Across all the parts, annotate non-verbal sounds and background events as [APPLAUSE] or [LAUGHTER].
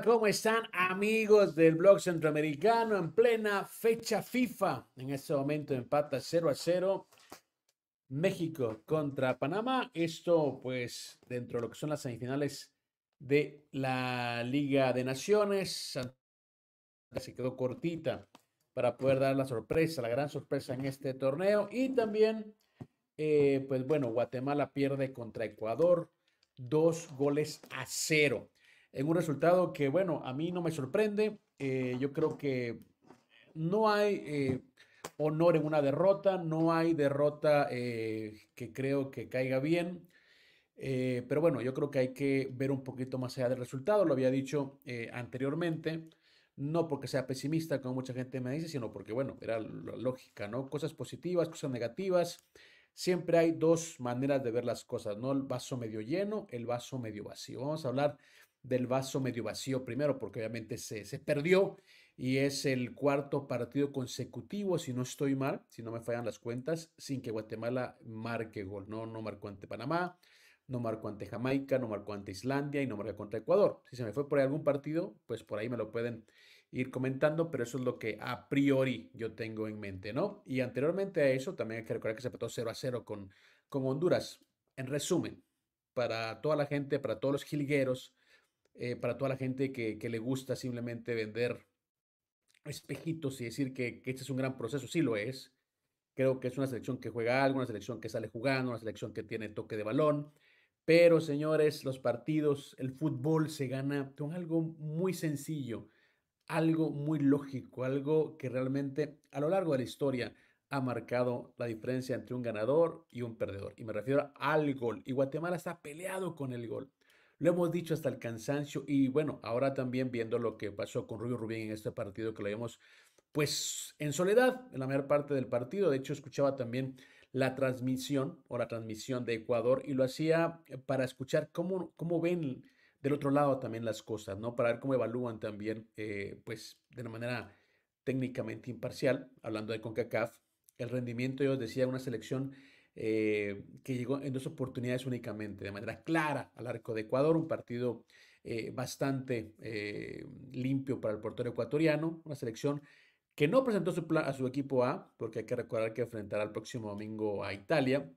¿cómo están amigos del blog centroamericano en plena fecha FIFA? En este momento empata 0 a 0 México contra Panamá. Esto pues dentro de lo que son las semifinales de la Liga de Naciones. Se quedó cortita para poder dar la sorpresa, la gran sorpresa en este torneo. Y también, eh, pues bueno, Guatemala pierde contra Ecuador dos goles a cero en un resultado que, bueno, a mí no me sorprende. Eh, yo creo que no hay eh, honor en una derrota, no hay derrota eh, que creo que caiga bien. pero bueno, yo creo que hay que ver un poquito más allá del resultado, lo había dicho anteriormente, no porque sea pesimista, como mucha gente me dice, sino porque, bueno, era la lógica, ¿no? Cosas positivas, cosas negativas, siempre hay dos maneras de ver las cosas, ¿no? El vaso medio lleno, el vaso medio vacío. Vamos a hablar del vaso medio vacío primero, porque obviamente se, perdió y es el cuarto partido consecutivo, si no estoy mal, si no me fallan las cuentas, sin que Guatemala marque gol. No, no marcó ante Panamá, no marcó ante Jamaica, no marcó ante Islandia y no marcó contra Ecuador. Si se me fue por ahí algún partido, pues por ahí me lo pueden ir comentando, pero eso es lo que a priori yo tengo en mente, ¿no? Y anteriormente a eso también hay que recordar que se empató 0 a 0 con, con Honduras. En resumen, para toda la gente, para todos los jilgueros, eh, para toda la gente que, le gusta simplemente vender espejitos y decir que, que, este es un gran proceso, sí lo es. Creo que es una selección que juega algo, una selección que sale jugando, una selección que tiene toque de balón. Pero señores, los partidos, el fútbol se gana con algo muy sencillo, algo muy lógico, algo que realmente a lo largo de la historia ha marcado la diferencia entre un ganador y un perdedor. Y me refiero al gol. Y Guatemala está peleado con el gol. Lo hemos dicho hasta el cansancio y bueno, ahora también viendo lo que pasó con Rubio Rubín en este partido que lo vimos pues en soledad en la mayor parte del partido. De hecho, escuchaba también la transmisión o la transmisión de Ecuador y lo hacía para escuchar cómo, cómo ven del otro lado también las cosas, ¿no? Para ver cómo evalúan también, eh, pues de una manera técnicamente imparcial, hablando de CONCACAF, el rendimiento, yo decía, una selección eh, que llegó en dos oportunidades únicamente, de manera clara al arco de Ecuador, un partido eh, bastante eh, limpio para el portero ecuatoriano, una selección que no presentó su a su equipo A, porque hay que recordar que enfrentará el próximo domingo a Italia,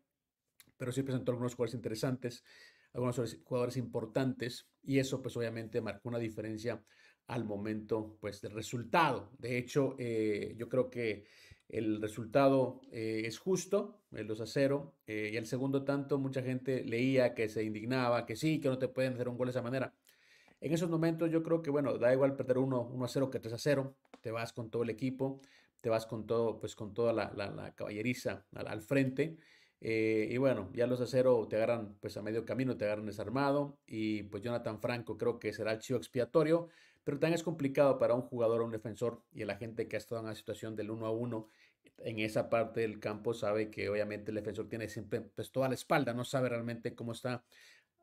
pero sí presentó algunos jugadores interesantes, algunos jugadores importantes, y eso pues obviamente marcó una diferencia al momento pues del resultado. De hecho, yo creo que el resultado eh, es justo, el 2 a 0. y el segundo tanto, mucha gente leía que se indignaba, que sí, que no te pueden hacer un gol de esa manera. En esos momentos yo creo que, bueno, da igual perder 1, uno a 0 que 3 a 0. Te vas con todo el equipo, te vas con, todo, pues, con toda la, caballeriza al, frente. Eh, y bueno, ya los a te agarran pues a medio camino, te agarran desarmado. Y pues Jonathan Franco creo que será el chivo expiatorio pero tan es complicado para un jugador o un defensor y la gente que ha estado en la situación del uno a uno en esa parte del campo sabe que obviamente el defensor tiene siempre pues, a la espalda, no sabe realmente cómo está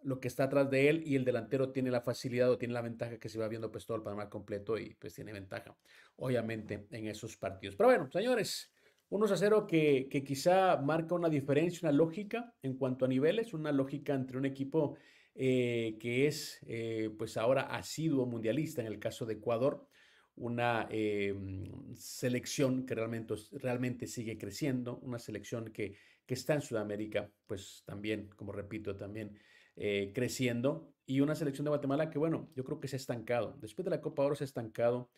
lo que está atrás de él y el delantero tiene la facilidad o tiene la ventaja que se va viendo pues todo el panorama completo y pues tiene ventaja obviamente en esos partidos. Pero bueno, señores, 1 a 0 que, que quizá marca una diferencia, una lógica en cuanto a niveles, una lógica entre un equipo eh, que es eh, pues ahora asiduo mundialista en el caso de Ecuador, una eh, mm, selección que realmente, realmente, sigue creciendo, una selección que, que, está en Sudamérica, pues también, como repito, también creciendo, y una selección de Guatemala que, bueno, yo creo que se ha estancado. Después de la Copa Oro se ha estancado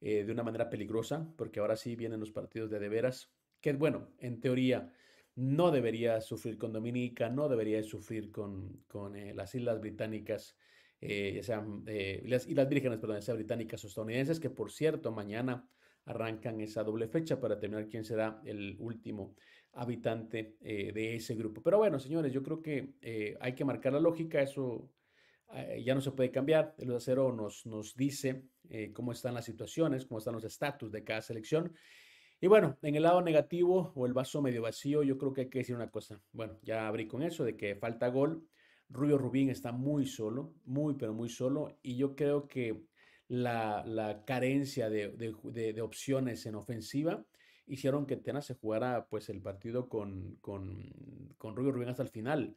de una manera peligrosa, porque ahora sí vienen los partidos de de veras, que bueno, en teoría no debería sufrir con Dominica, no debería sufrir con, eh, las Islas Británicas, eh, ya sean eh, las Islas Vírgenes, perdón, británicas o estadounidenses, que por cierto, mañana arrancan esa doble fecha para determinar quién será el último habitante eh, de ese grupo. Pero bueno, señores, yo creo que hay que marcar la lógica, eso ya no se puede cambiar. El acero nos, nos dice cómo están las situaciones, cómo están los estatus de cada selección y bueno, en el lado negativo o el vaso medio vacío, yo creo que hay que decir una cosa. Bueno, ya abrí con eso de que falta gol. Rubio Rubín está muy solo, muy pero muy solo. Y yo creo que la, carencia de, opciones en ofensiva hicieron que Tena se jugara pues el partido con, con, Rubio Rubín hasta el final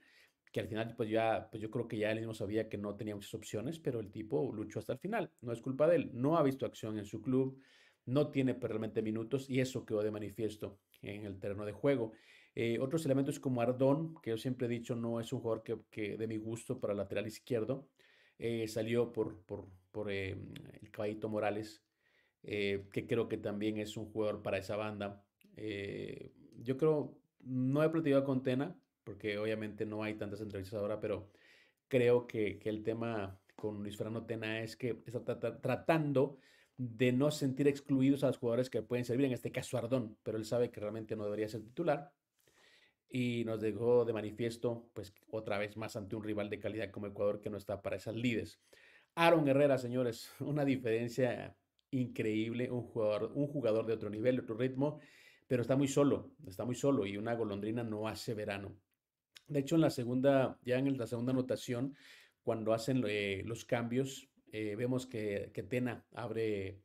que al final pues ya pues yo creo que ya él mismo sabía que no tenía muchas opciones, pero el tipo luchó hasta el final. No es culpa de él, no ha visto acción en su club, no tiene realmente minutos y eso quedó de manifiesto en el terreno de juego. Eh, otros elementos como Ardón, que yo siempre he dicho no es un jugador que, de mi gusto para lateral izquierdo, eh, salió por, por, eh, el caballito Morales, que creo que también es un jugador para esa banda. yo creo, no he platicado con Tena, porque obviamente no hay tantas entrevistas ahora, pero creo que, que el tema con Luis Fernando Tena es que está tratando de no sentir excluidos a los jugadores que pueden servir, en este caso Ardón, pero él sabe que realmente no debería ser titular. Y nos dejó de manifiesto, pues otra vez más ante un rival de calidad como Ecuador que no está para esas lides. Aaron Herrera, señores, [LAUGHS] una diferencia increíble, un jugador, un jugador de otro nivel, otro ritmo, pero está muy solo, está muy solo y una golondrina no hace verano. De hecho, en la segunda, ya en la segunda anotación, cuando hacen eh, los cambios, eh, vemos que, Tena abre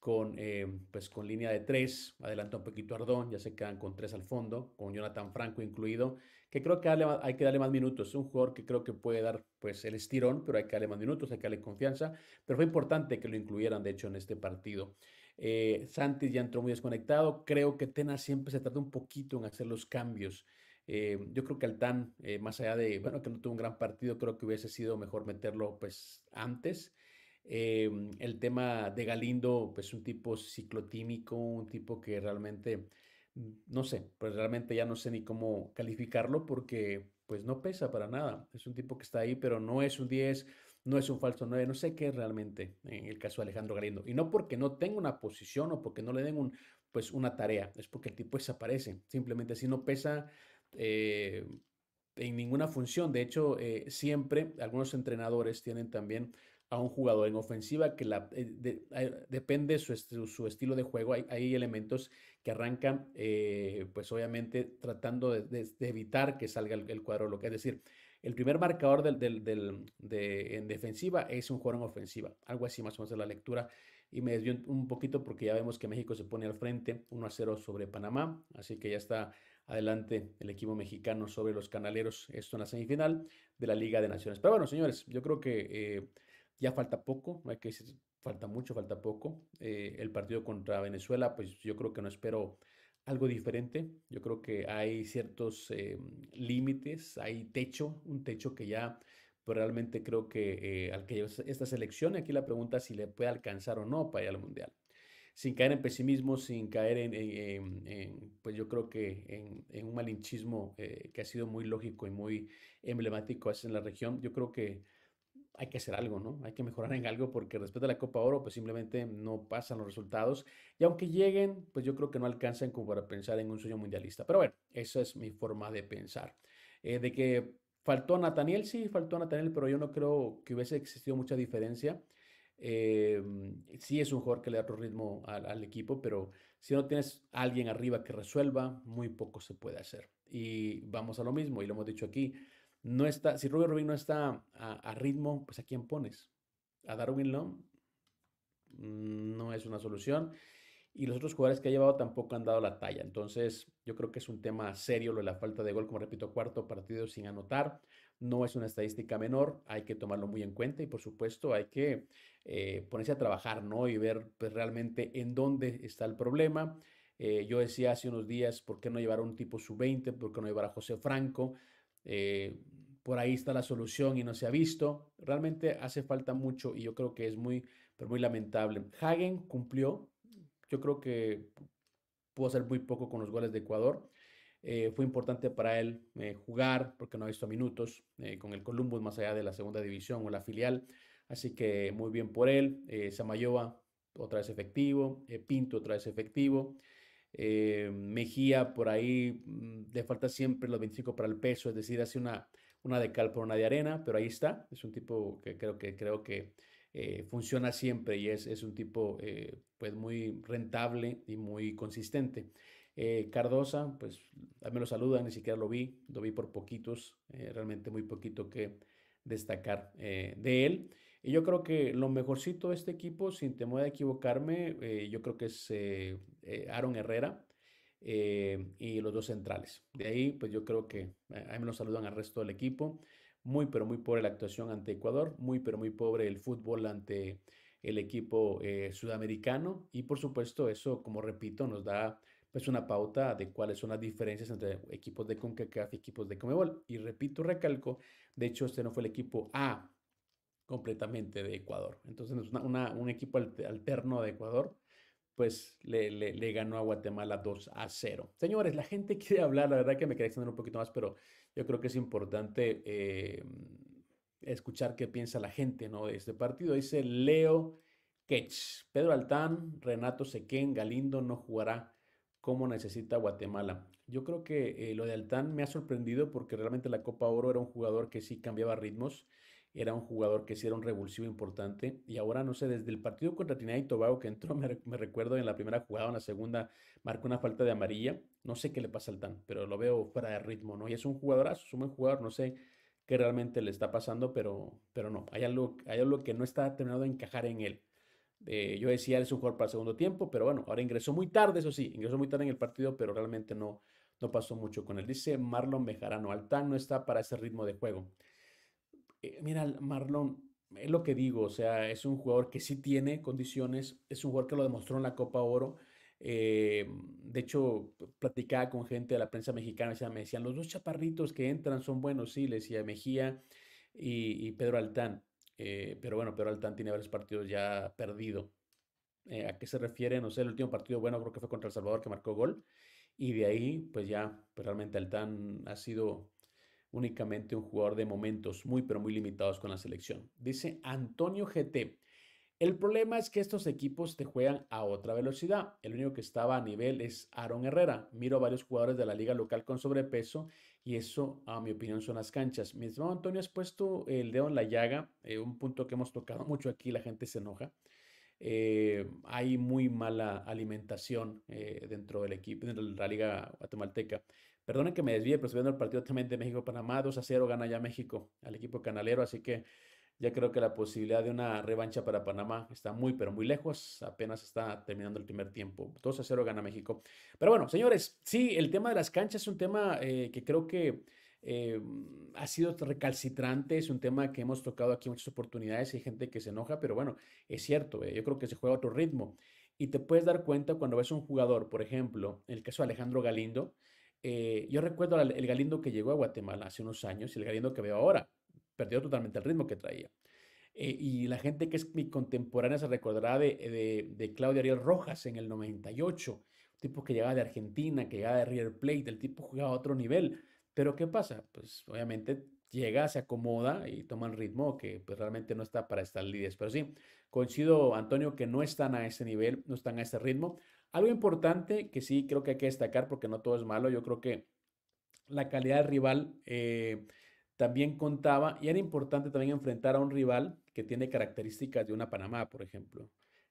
con, eh, pues con línea de tres, adelanta un poquito Ardón, ya se quedan con tres al fondo, con Jonathan Franco incluido, que creo que hay que darle más minutos. Es un jugador que creo que puede dar pues, el estirón, pero hay que darle más minutos, hay que darle confianza. Pero fue importante que lo incluyeran, de hecho, en este partido. Eh, Santis ya entró muy desconectado. Creo que Tena siempre se trata un poquito en hacer los cambios. Eh, yo creo que Altán, eh, más allá de, bueno, que no tuvo un gran partido, creo que hubiese sido mejor meterlo pues antes. Em, el tema de Galindo, pues un tipo ciclotímico, un tipo que realmente, mm, no sé, pues realmente ya no sé ni cómo calificarlo porque pues no pesa para nada. Es un tipo que está ahí, pero no es un 10, no es un falso 9, no sé qué es realmente en eh, el caso de Alejandro Galindo. Y no porque no tenga una posición o porque no le den un, pues una tarea, es porque el tipo desaparece. Simplemente si no pesa eh, en ninguna función. De hecho, eh, siempre algunos entrenadores tienen también a un jugador en ofensiva que la, eh, de, depende su, su estilo de juego. Hay, hay elementos que arrancan, pues obviamente tratando de, evitar que salga el, cuadro lo que Es decir, el primer marcador del, del, de, en defensiva es un jugador en ofensiva. Algo así más o menos de la lectura. Y me desvió un poquito porque ya vemos que México se pone al frente 1 a 0 sobre Panamá. Así que ya está adelante el equipo mexicano sobre los canaleros, esto en la semifinal de la Liga de Naciones. Pero bueno, señores, yo creo que eh, ya falta poco, hay que decir falta mucho, falta poco. Eh, el partido contra Venezuela, pues yo creo que no espero algo diferente. Yo creo que hay ciertos eh, límites, hay techo, un techo que ya pues realmente creo que al que esta selección, aquí la pregunta es si le puede alcanzar o no para ir al Mundial sin caer en pesimismo, sin caer en, pues yo creo que en, un malinchismo eh, que ha sido muy lógico y muy emblemático en la región, yo creo que hay que hacer algo, ¿no? Hay que mejorar en algo porque respecto a la Copa Oro, pues simplemente no pasan los resultados. Y aunque lleguen, pues yo creo que no alcanzan como para pensar en un sueño mundialista. Pero bueno, esa es mi forma de pensar. Eh, de que faltó a Nathaniel, sí, faltó a Nathaniel, pero yo no creo que hubiese existido mucha diferencia eh, sí es un jugador que le da otro ritmo al, equipo, pero si no tienes a alguien arriba que resuelva, muy poco se puede hacer. Y vamos a lo mismo, y lo hemos dicho aquí, no está, si Rubio Rubin no está a, ritmo, pues ¿a quién pones? ¿A Darwin Long? No es una solución. Y los otros jugadores que ha llevado tampoco han dado la talla. Entonces, yo creo que es un tema serio lo de la falta de gol, como repito, cuarto partido sin anotar no es una estadística menor, hay que tomarlo muy en cuenta y por supuesto hay que eh, ponerse a trabajar ¿no? y ver pues, realmente en dónde está el problema. Eh, yo decía hace unos días, ¿por qué no llevar a un tipo sub-20? ¿Por qué no llevar a José Franco? Eh, por ahí está la solución y no se ha visto. Realmente hace falta mucho y yo creo que es muy, pero muy lamentable. Hagen cumplió, yo creo que pudo hacer muy poco con los goles de Ecuador. Eh, fue importante para él eh, jugar porque no ha visto minutos eh, con el Columbus más allá de la segunda división o la filial. Así que muy bien por él. Samayoa otra vez efectivo. Pinto otra vez efectivo. Mejía por ahí mm, le falta siempre los 25 para el peso, es decir, hace una, de cal por una de arena, pero ahí está. Es un tipo que creo que, creo que funciona siempre y es, es un tipo pues muy rentable y muy consistente. Eh, Cardosa, pues me lo saluda, ni siquiera lo vi, lo vi por poquitos, eh, realmente muy poquito que destacar eh, de él. Y yo creo que lo mejorcito de este equipo, sin temor de equivocarme, yo creo que es Aaron Herrera y los dos centrales. De ahí, pues yo creo que mí me lo saludan al resto del equipo. Muy, pero muy pobre la actuación ante Ecuador, muy, pero muy pobre el fútbol ante el equipo sudamericano. Y por supuesto, eso, como repito, nos da pues una pauta de cuáles son las diferencias entre equipos de CONCACAF y equipos de CONMEBOL. Y repito, recalco, de hecho este no fue el equipo A completamente de Ecuador. Entonces un equipo alterno de Ecuador pues le, ganó a Guatemala 2 a 0. Señores, la gente [LAUGHS] quiere hablar, la verdad que me quería extender un poquito más, pero yo creo que es importante eh, escuchar qué piensa la gente ¿no? de este partido. Dice Leo Ketch, Pedro Altán, Renato Sequén, Galindo no jugará cómo necesita Guatemala. Yo creo que eh, lo de Altán me ha sorprendido porque realmente la Copa Oro era un jugador que sí cambiaba ritmos, era un jugador que sí era un revulsivo importante y ahora no sé, desde el partido contra Trinidad y Tobago que entró, [LAUGHS] me, recuerdo en la primera jugada, en la segunda marcó una falta de amarilla, no sé qué le pasa al Altán, pero lo veo fuera de ritmo, ¿no? Y es un jugadorazo, es un buen jugador, no sé qué realmente le está pasando, pero, pero no, hay algo, hay algo que no está terminado de encajar en él. Eh, yo decía, es un jugador para el segundo tiempo, pero bueno, ahora ingresó muy tarde, eso sí, ingresó muy tarde en el partido, pero realmente no, no pasó mucho con él. Dice Marlon Mejarano, Altán no está para ese ritmo de juego. Eh, mira, Marlon, es lo que digo, o sea, es un jugador que sí tiene condiciones, es un jugador que lo demostró en la Copa Oro. Eh, de hecho, platicaba con gente de la prensa mexicana, y me decían, los dos chaparritos que entran son buenos, sí, le decía Mejía y Pedro Altán. Eh, pero bueno, pero Altán tiene varios partidos ya perdido. Eh, ¿A qué se refiere? No sé, el último partido bueno creo que fue contra El Salvador que marcó gol. Y de ahí, pues ya, pues realmente Altán ha sido únicamente un jugador de momentos muy, pero muy limitados con la selección. Dice Antonio GT. El problema es que estos equipos te juegan a otra velocidad. El único que estaba a nivel es Aaron Herrera. Miro varios jugadores de la liga local con sobrepeso y eso, a mi opinión, son las canchas. Mismo Antonio, has puesto el dedo en la llaga, eh, un punto que hemos tocado mucho aquí, la gente se enoja. Eh, hay muy mala alimentación eh, dentro del equipo, dentro de la liga guatemalteca. Perdonen que me desvíe, pero estoy viendo el partido también de México-Panamá, 2 a 0 gana ya México al equipo canalero, así que ya creo que la posibilidad de una revancha para Panamá está muy, pero muy lejos. Apenas está terminando el primer tiempo. 2 a 0 gana México. Pero bueno, señores, sí, el tema de las canchas es un tema eh, que creo que eh, ha sido recalcitrante. Es un tema que hemos tocado aquí muchas oportunidades. Hay gente que se enoja, pero bueno, es cierto. Eh, yo creo que se juega a otro ritmo. Y te puedes dar cuenta cuando ves un jugador, por ejemplo, en el caso de Alejandro Galindo. yo recuerdo el Galindo que llegó a Guatemala hace unos años y el Galindo que veo ahora perdió totalmente el ritmo que traía. Eh, y la gente que es mi contemporánea se recordará de, de, Claudio Ariel Rojas en el 98, un tipo que llegaba de Argentina, que llegaba de River Plate, el tipo jugaba a otro nivel. Pero ¿qué pasa? Pues obviamente llega, se acomoda y toma el ritmo que pues, realmente no está para estar líderes. Pero sí, coincido, Antonio, que no están a ese nivel, no están a ese ritmo. Algo importante que sí creo que hay que destacar, porque no todo es malo, yo creo que la calidad del rival eh, también contaba, y era importante también enfrentar a un rival que tiene características de una Panamá, por ejemplo,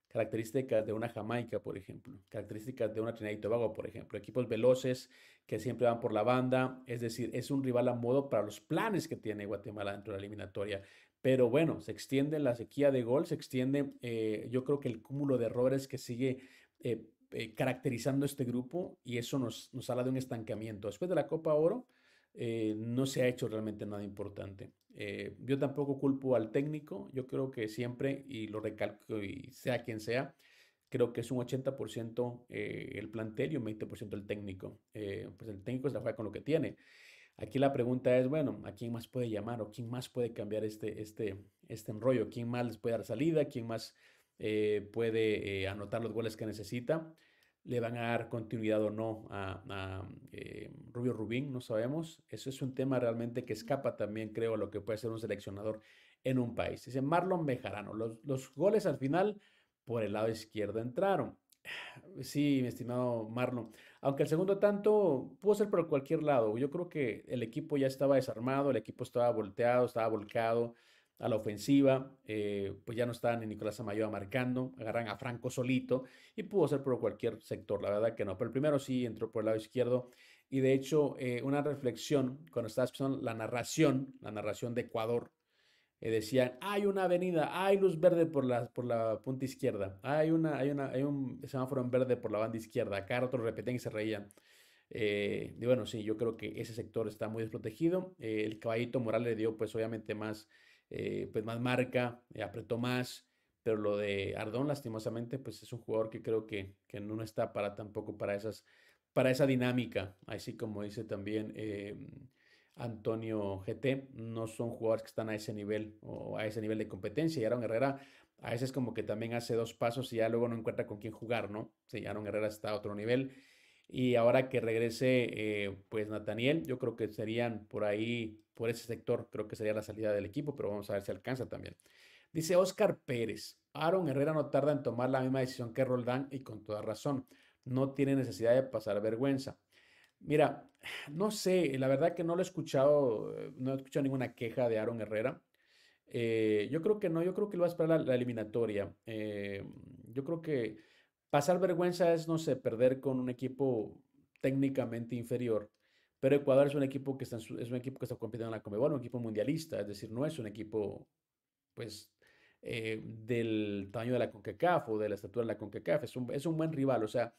características de una Jamaica, por ejemplo, características de una Trinidad y Tobago, por ejemplo, equipos veloces que siempre van por la banda, es decir, es un rival a modo para los planes que tiene Guatemala dentro de la eliminatoria. Pero bueno, se extiende la sequía de gol, se extiende, eh, yo creo que el cúmulo de errores que sigue eh, eh, caracterizando este grupo y eso nos, nos habla de un estancamiento. Después de la Copa Oro, eh, no se ha hecho realmente nada importante. Eh, yo tampoco culpo al técnico, yo creo que siempre, y lo recalco, y sea quien sea, creo que es un 80% eh, el plantel y un 20% el técnico. pues el técnico se la juega con lo que tiene. Aquí la pregunta es, bueno, ¿a quién más puede llamar o quién más puede cambiar este, este, este enrollo? ¿Quién más les puede dar salida? ¿Quién más puede anotar los goles que necesita? le van a dar continuidad o no a, eh, Rubio Rubín, no sabemos. Eso es un tema realmente que escapa también, creo, a lo que puede ser un seleccionador en un país. Dice Marlon Bejarano, los, los goles al final por el lado izquierdo entraron. [SIGHS] Sí, mi estimado Marlon. Aunque el segundo tanto pudo ser por cualquier lado. Yo creo que el equipo ya estaba desarmado, el equipo estaba volteado, estaba volcado a la ofensiva, eh, pues ya no están ni Nicolás Amayoa marcando, agarran a Franco solito y pudo ser por cualquier sector, la verdad que no, pero el primero sí entró por el lado izquierdo y de hecho eh, una reflexión cuando estaba escuchando la narración, la narración de Ecuador, eh, decían, hay una avenida, hay luz verde por la, por la punta izquierda, hay, una, hay, una, hay un semáforo en verde por la banda izquierda, acá otros repetían y se reían. y bueno, sí, yo creo que ese sector está muy desprotegido. el caballito Morales le dio pues obviamente más eh, pues más marca, eh, apretó más, pero lo de Ardón lastimosamente pues es un jugador que creo que, que no está para tampoco para esas para esa dinámica, así como dice también em, Antonio GT, no son jugadores que están a ese nivel o a ese nivel de competencia. Y Aaron Herrera a veces como que también hace dos pasos y ya luego no encuentra con quién jugar, ¿no? Sí, Aaron Herrera está a otro nivel y ahora que regrese, eh, pues Nathaniel, yo creo que serían por ahí, por ese sector, creo que sería la salida del equipo, pero vamos a ver si alcanza también. Dice Oscar Pérez, Aaron Herrera no tarda en tomar la misma decisión que Roldán y con toda razón, no tiene necesidad de pasar vergüenza. Mira, no sé, la verdad que no lo he escuchado, eh, no he escuchado ninguna queja de Aaron Herrera. Eh, yo creo que no, yo creo que lo va a esperar la, eliminatoria. yo creo que Pasar vergüenza es, no sé, perder con un equipo técnicamente inferior. Pero Ecuador es un equipo que está, es un equipo que está compitiendo en la CONMEBOL, un equipo mundialista, es decir, no es un equipo, pues, eh, del tamaño de la CONCACAF o de la estatura de la CONCACAF. Es un, es un buen rival. O sea,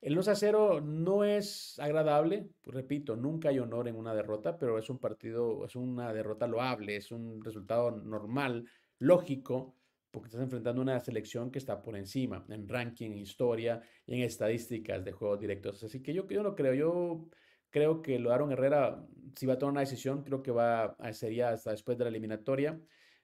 el 2 a 0 no es agradable. Pues, repito, nunca hay honor en una derrota, pero es un partido, es una derrota loable, es un resultado normal, lógico, porque estás enfrentando una selección que está por encima en ranking, historia y en estadísticas de juegos directos. Así que yo, yo no creo, yo creo que lo Aaron Herrera, si va a tomar una decisión, creo que va a, sería hasta después de la eliminatoria.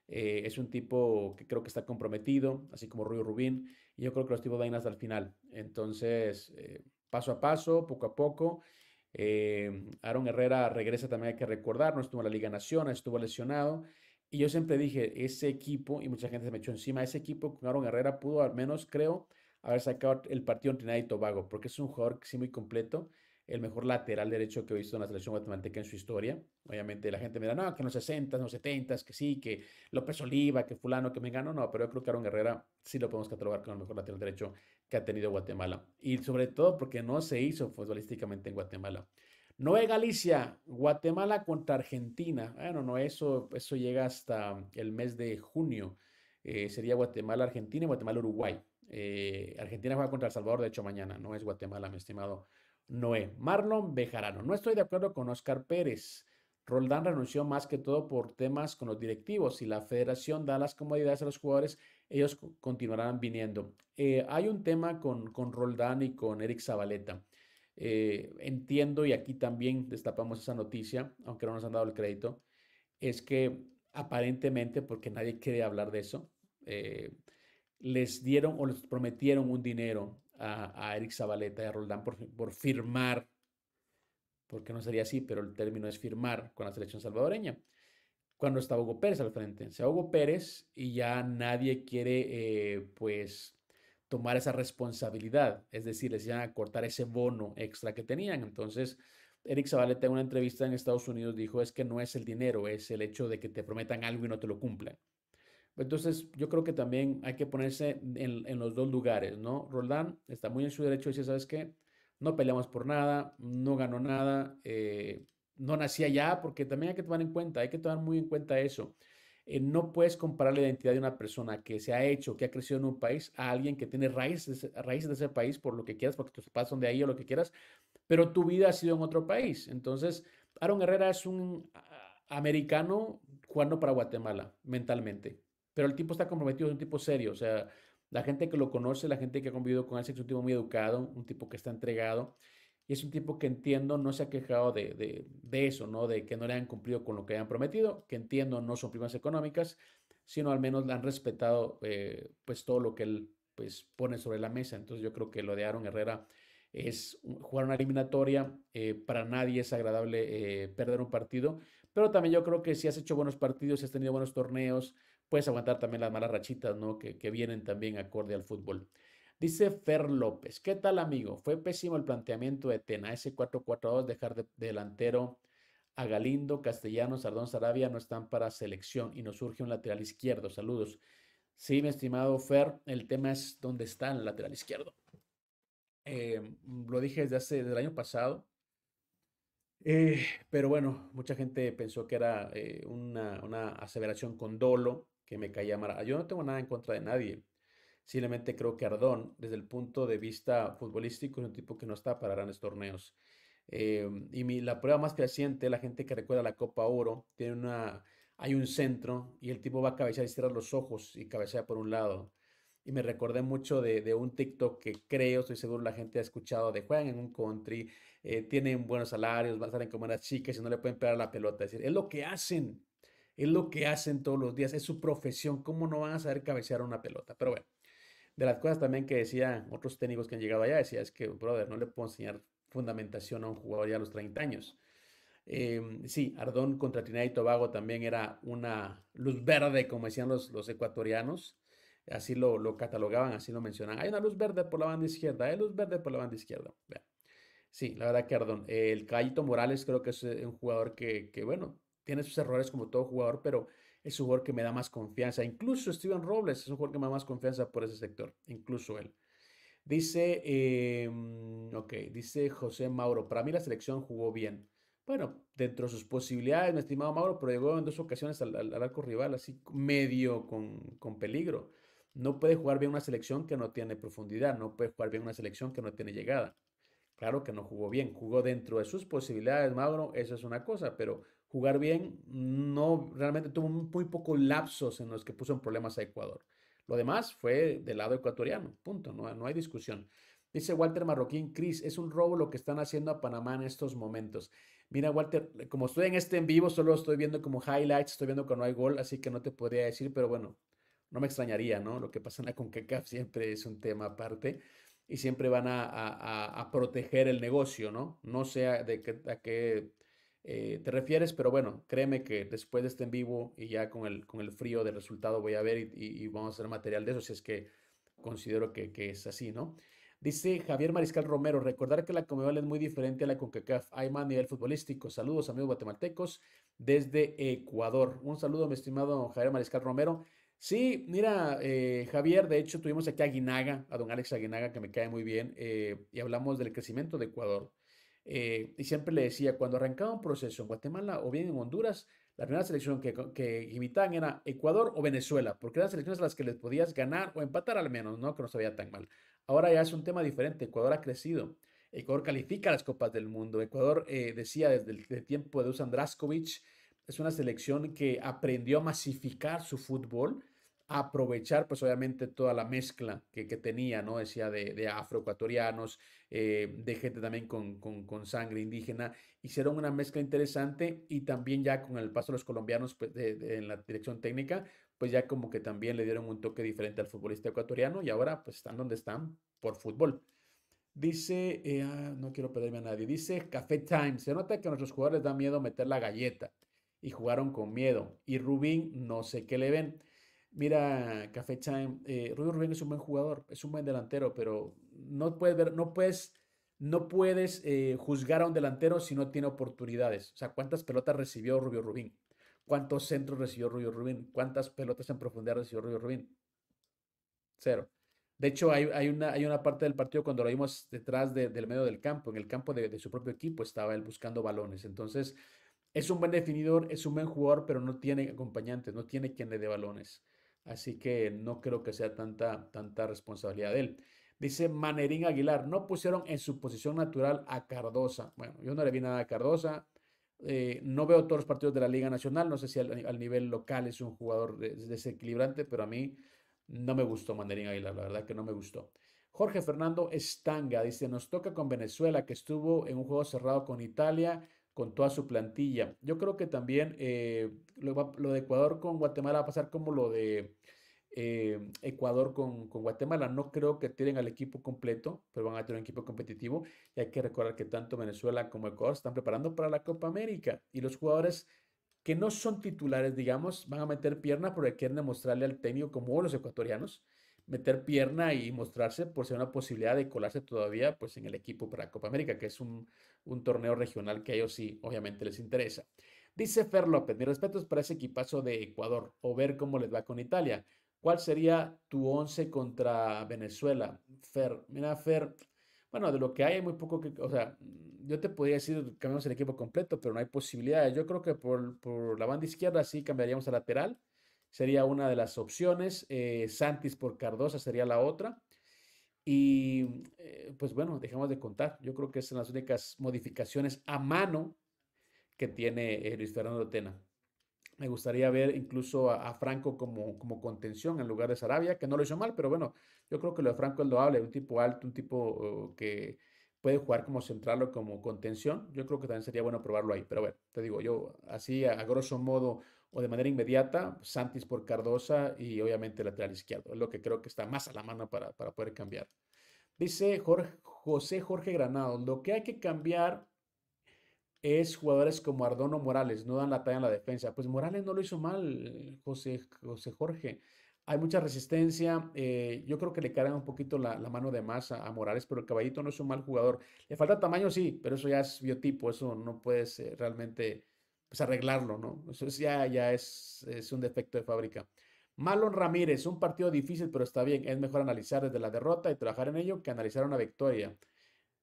Eh, es un tipo que creo que está comprometido, así como Rubio Rubín, y yo creo que los tipos van hasta el final. Entonces, eh, paso a paso, poco a poco. Eh, Aaron Herrera regresa también, hay que recordar, no estuvo en la Liga Nacional, estuvo lesionado. Y yo siempre dije, ese equipo, y mucha gente se me echó encima, ese equipo con Aaron Herrera pudo al menos, creo, haber sacado el partido entre Trinidad y Tobago, porque es un jugador sí muy completo, el mejor lateral derecho que he visto en la selección guatemalteca en su historia. Obviamente la gente me da, no, que en los 60, en los 70, que sí, que López Oliva, que fulano, que me gano. no, pero yo creo que Aaron Herrera sí lo podemos catalogar como el mejor lateral derecho que ha tenido Guatemala. Y sobre todo porque no se hizo futbolísticamente en Guatemala. Noé Galicia, Guatemala contra Argentina. Bueno, no, eso, eso llega hasta el mes de junio. Eh, sería Guatemala-Argentina y Guatemala-Uruguay. Eh, Argentina juega contra El Salvador, de hecho, mañana. No es Guatemala, mi estimado Noé. Marlon Bejarano. No estoy de acuerdo con Oscar Pérez. Roldán renunció más que todo por temas con los directivos. Si la federación da las comodidades a los jugadores, ellos continuarán viniendo. Eh, hay un tema con, con Roldán y con Eric Zabaleta. Eh, entiendo, y aquí también destapamos esa noticia, aunque no nos han dado el crédito, es que aparentemente, porque nadie quiere hablar de eso, eh, les dieron o les prometieron un dinero a, Eric Zabaleta y a Roldán por, firmar, porque no sería así, pero el término es firmar con la selección salvadoreña cuando estaba Hugo Pérez al frente. Se va Hugo Pérez y ya nadie quiere, eh, pues, tomar esa responsabilidad, es decir, les iban a cortar ese bono extra que tenían. Entonces, Eric Zabaleta en una entrevista en Estados Unidos dijo, es que no es el dinero, es el hecho de que te prometan algo y no te lo cumplan. Entonces, yo creo que también hay que ponerse en, los dos lugares, ¿no? Roldán está muy en su derecho y dice, ¿sabes qué? No peleamos por nada, no ganó nada, eh, no nací allá, porque también hay que tomar en cuenta, hay que tomar muy en cuenta eso. Eh, no puedes comparar la identidad de una persona que se ha hecho, que ha crecido en un país, a alguien que tiene raíces, eh, raíces de ese país por lo que quieras, porque tus padres son de ahí o lo que quieras, pero tu vida ha sido en otro país. Entonces, Aaron Herrera es un ah, americano jugando para Guatemala mentalmente, pero el tipo está comprometido, es un tipo serio, o sea, la gente que lo conoce, la gente que ha convivido con él, es un tipo muy educado, un tipo que está entregado y es un tipo que entiendo no se ha quejado de, eso, ¿no? De que no le han cumplido con lo que han prometido, que entiendo no son primas económicas, sino al menos le han respetado eh, pues todo lo que él pues pone sobre la mesa. Entonces yo creo que lo de Aaron Herrera es jugar una eliminatoria, eh, para nadie es agradable eh, perder un partido, pero también yo creo que si has hecho buenos partidos, si has tenido buenos torneos, puedes aguantar también las malas rachitas, ¿no? que vienen también acorde al fútbol. Dice Fer López, ¿qué tal amigo? Fue pésimo el planteamiento de Tena, ese 4-4-2, dejar de, delantero a Galindo, Castellano, Sardón, Sarabia no están para selección y nos surge un lateral izquierdo. Saludos. Sí, mi estimado Fer, el tema es dónde está el lateral izquierdo. Eh, lo dije desde hace, el año pasado, eh, pero bueno, mucha gente pensó que era eh, una, aseveración con dolo, que me caía mal. Yo no tengo nada en contra de nadie. Simplemente creo que Ardón, desde el punto de vista futbolístico, es un tipo que no está para grandes torneos. Em, y la prueba más creciente, la gente que recuerda la Copa Oro, tiene una, hay un centro y el tipo va a cabecear y cierra los ojos y cabecea por un lado. Y me recordé mucho de, un TikTok que creo, estoy seguro la gente ha escuchado, de juegan en un country, eh, tienen buenos salarios, van a estar como buenas chicas y no le pueden pegar la pelota. decir, es lo que hacen, es lo que hacen todos los días, es su profesión, ¿cómo no van a saber cabecear una pelota? Pero bueno de las cosas también que decían otros técnicos que han llegado allá, decía es que, brother, no le puedo enseñar fundamentación a un jugador ya a los 30 años. Em, sí, Ardón contra Trinidad y Tobago también era una luz verde, como decían los, los ecuatorianos. Así lo, catalogaban, así lo mencionaban. Hay una luz verde por la banda izquierda, hay luz verde por la banda izquierda. Sí, la verdad que Ardón. el Callito Morales creo que es eh, un jugador que, que, bueno, tiene sus errores como todo jugador, pero es un jugador que me da más confianza. Incluso Steven Robles es un jugador que me da más confianza por ese sector, incluso él. Dice, em, ok, dice José Mauro, para mí la selección jugó bien. Bueno, dentro de sus posibilidades, mi estimado Mauro, pero llegó en dos ocasiones al, arco rival, así medio con, con peligro. No puede jugar bien una selección que no tiene profundidad, no puede jugar bien una selección que no tiene llegada. Claro que no jugó bien, jugó dentro de sus posibilidades, Mauro, eso es una cosa, pero jugar bien, no realmente tuvo muy pocos lapsos en los que puso en problemas a Ecuador. Lo demás fue del lado ecuatoriano, punto, no, hay discusión. Dice Walter Marroquín, Chris es un robo lo que están haciendo a Panamá en estos momentos. Mira, Walter, eh, como estoy en este en vivo, solo estoy viendo como highlights, estoy viendo que no hay gol, así que no te podría decir, pero bueno, no me extrañaría, ¿no? Lo que pasa en la CONCACAF siempre es un tema aparte y siempre van a, proteger el negocio, ¿no? No sea de que, a qué eh, te refieres, pero bueno, créeme que después de este en vivo y ya con el, con el frío del resultado voy a ver y, vamos a hacer material de eso, si es que considero que, es así, ¿no? Dice Javier Mariscal Romero, recordar que la Comebol es muy diferente a la CONCACAF. Hay más nivel futbolístico. Saludos, amigos guatemaltecos, desde Ecuador. Un saludo, mi estimado Javier Mariscal Romero. Sí, mira, eh, Javier, de hecho tuvimos aquí a Guinaga, a don Alex Aguinaga, que me cae muy bien, eh, y hablamos del crecimiento de Ecuador. Eh, y siempre le decía, cuando arrancaba un proceso en Guatemala o bien en Honduras, la primera selección que, que imitaban era Ecuador o Venezuela, porque eran selecciones a las que les podías ganar o empatar al menos, ¿no? Que no se tan mal. Ahora ya es un tema diferente, Ecuador ha crecido. Ecuador califica las Copas del Mundo. Ecuador eh, decía desde el, tiempo de Dusan Draskovic, es una selección que aprendió a masificar su fútbol aprovechar pues obviamente toda la mezcla que, tenía, ¿no? Decía de, de afroecuatorianos, eh, de gente también con, sangre indígena, hicieron una mezcla interesante y también ya con el paso de los colombianos pues, en la dirección técnica, pues ya como que también le dieron un toque diferente al futbolista ecuatoriano y ahora pues están donde están por fútbol. Dice, eh, ah, no quiero perderme a nadie, dice Café Time, se nota que a nuestros jugadores da miedo meter la galleta y jugaron con miedo y Rubín no sé qué le ven. Mira, Café Time, eh, Rubio Rubín es un buen jugador, es un buen delantero, pero no puedes ver, no puedes, no puedes eh, juzgar a un delantero si no tiene oportunidades. O sea, ¿cuántas pelotas recibió Rubio Rubín? ¿Cuántos centros recibió Rubio Rubín? ¿Cuántas pelotas en profundidad recibió Rubio Rubín? Cero. De hecho, hay, una, hay una parte del partido cuando lo vimos detrás del medio del campo, en el campo de, de su propio equipo estaba él buscando balones. Entonces, es un buen definidor, es un buen jugador, pero no tiene acompañantes, no tiene quien le dé balones. Así que no creo que sea tanta, tanta responsabilidad de él. Dice Manerín Aguilar, no pusieron en su posición natural a Cardosa. Bueno, yo no le vi nada a Cardosa. Eh, no veo todos los partidos de la Liga Nacional. No sé si al nivel local es un jugador desequilibrante, pero a mí no me gustó Manerín Aguilar. La verdad que no me gustó. Jorge Fernando Estanga dice, nos toca con Venezuela, que estuvo en un juego cerrado con Italia con toda su plantilla. Yo creo que también eh, lo, de Ecuador con Guatemala va a pasar como lo de eh, Ecuador con, Guatemala. No creo que tienen al equipo completo, pero van a tener un equipo competitivo. Y hay que recordar que tanto Venezuela como Ecuador están preparando para la Copa América. Y los jugadores que no son titulares, digamos, van a meter pierna porque quieren demostrarle al técnico, como los ecuatorianos, meter pierna y mostrarse por si hay una posibilidad de colarse todavía pues, en el equipo para Copa América, que es un, torneo regional que a ellos sí, obviamente, les interesa. Dice Fer López, respeto respetos para ese equipazo de Ecuador, o ver cómo les va con Italia. ¿Cuál sería tu once contra Venezuela? Fer, mira, Fer, bueno, de lo que hay hay muy poco que, o sea, mm, yo te podría decir cambiamos el equipo completo, pero no hay posibilidades. Yo creo que por, por la banda izquierda sí cambiaríamos a lateral sería una de las opciones. Eh, Santis por Cardosa sería la otra. Y mm, eh, pues bueno, dejamos de contar. Yo creo que son las únicas modificaciones a mano que tiene el eh, Luis Fernando Tena. Me gustaría ver incluso a, Franco como, como contención en lugar de Sarabia, que no lo hizo mal, pero bueno, yo creo que lo de Franco es loable, un tipo alto, un tipo oh, que puede jugar como central o como contención. Yo creo que también sería bueno probarlo ahí, pero bueno, te digo, yo así a grosso modo o de manera inmediata, Santis por Cardosa y obviamente lateral izquierdo. Es lo que creo que está más a la mano para, poder cambiar. Dice José Jorge Granado, lo que hay que cambiar es jugadores como Ardono Morales, no dan la talla en la defensa. Pues Morales no lo hizo mal, José, José Jorge. Hay mucha resistencia. Eh, yo creo que le cargan un poquito la, mano de más a, Morales, pero el caballito no es un mal jugador. Le falta tamaño, sí, pero eso ya es biotipo. Eso no puede realmente pues arreglarlo, ¿no? Eso ya, ya es, es un defecto de fábrica. Malon Ramírez, un partido difícil, pero está bien. Es mejor analizar desde la derrota y trabajar en ello que analizar una victoria.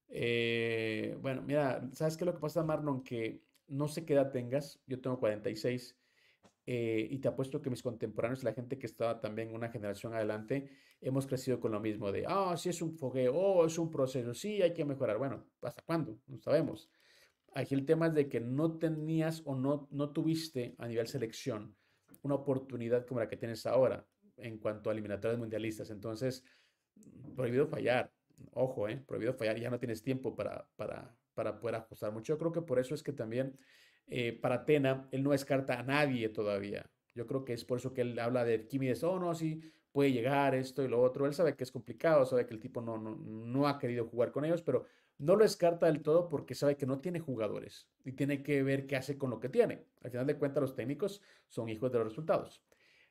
Eh, bueno, mira, ¿sabes qué es lo que pasa, Marlon? Que no sé qué edad tengas, yo tengo 46, eh, y te apuesto que mis contemporáneos, la gente que estaba también una generación adelante, hemos crecido con lo mismo de, ah, sí es un fogueo, oh, es un proceso, sí, hay que mejorar. Bueno, ¿hasta cuándo? No sabemos aquí el tema es de que no tenías o no, no tuviste a nivel selección una oportunidad como la que tienes ahora en cuanto a eliminatorias mundialistas. Entonces, prohibido fallar. Ojo, ¿eh? prohibido fallar. Ya no tienes tiempo para, para, para poder ajustar mucho. Yo creo que por eso es que también eh, para Atena, él no descarta a nadie todavía. Yo creo que es por eso que él habla de Kimi oh no, sí, puede llegar esto y lo otro. Él sabe que es complicado, sabe que el tipo no, no ha querido jugar con ellos, pero no lo descarta del todo porque sabe que no tiene jugadores y tiene que ver qué hace con lo que tiene. Al final de cuentas, los técnicos son hijos de los resultados.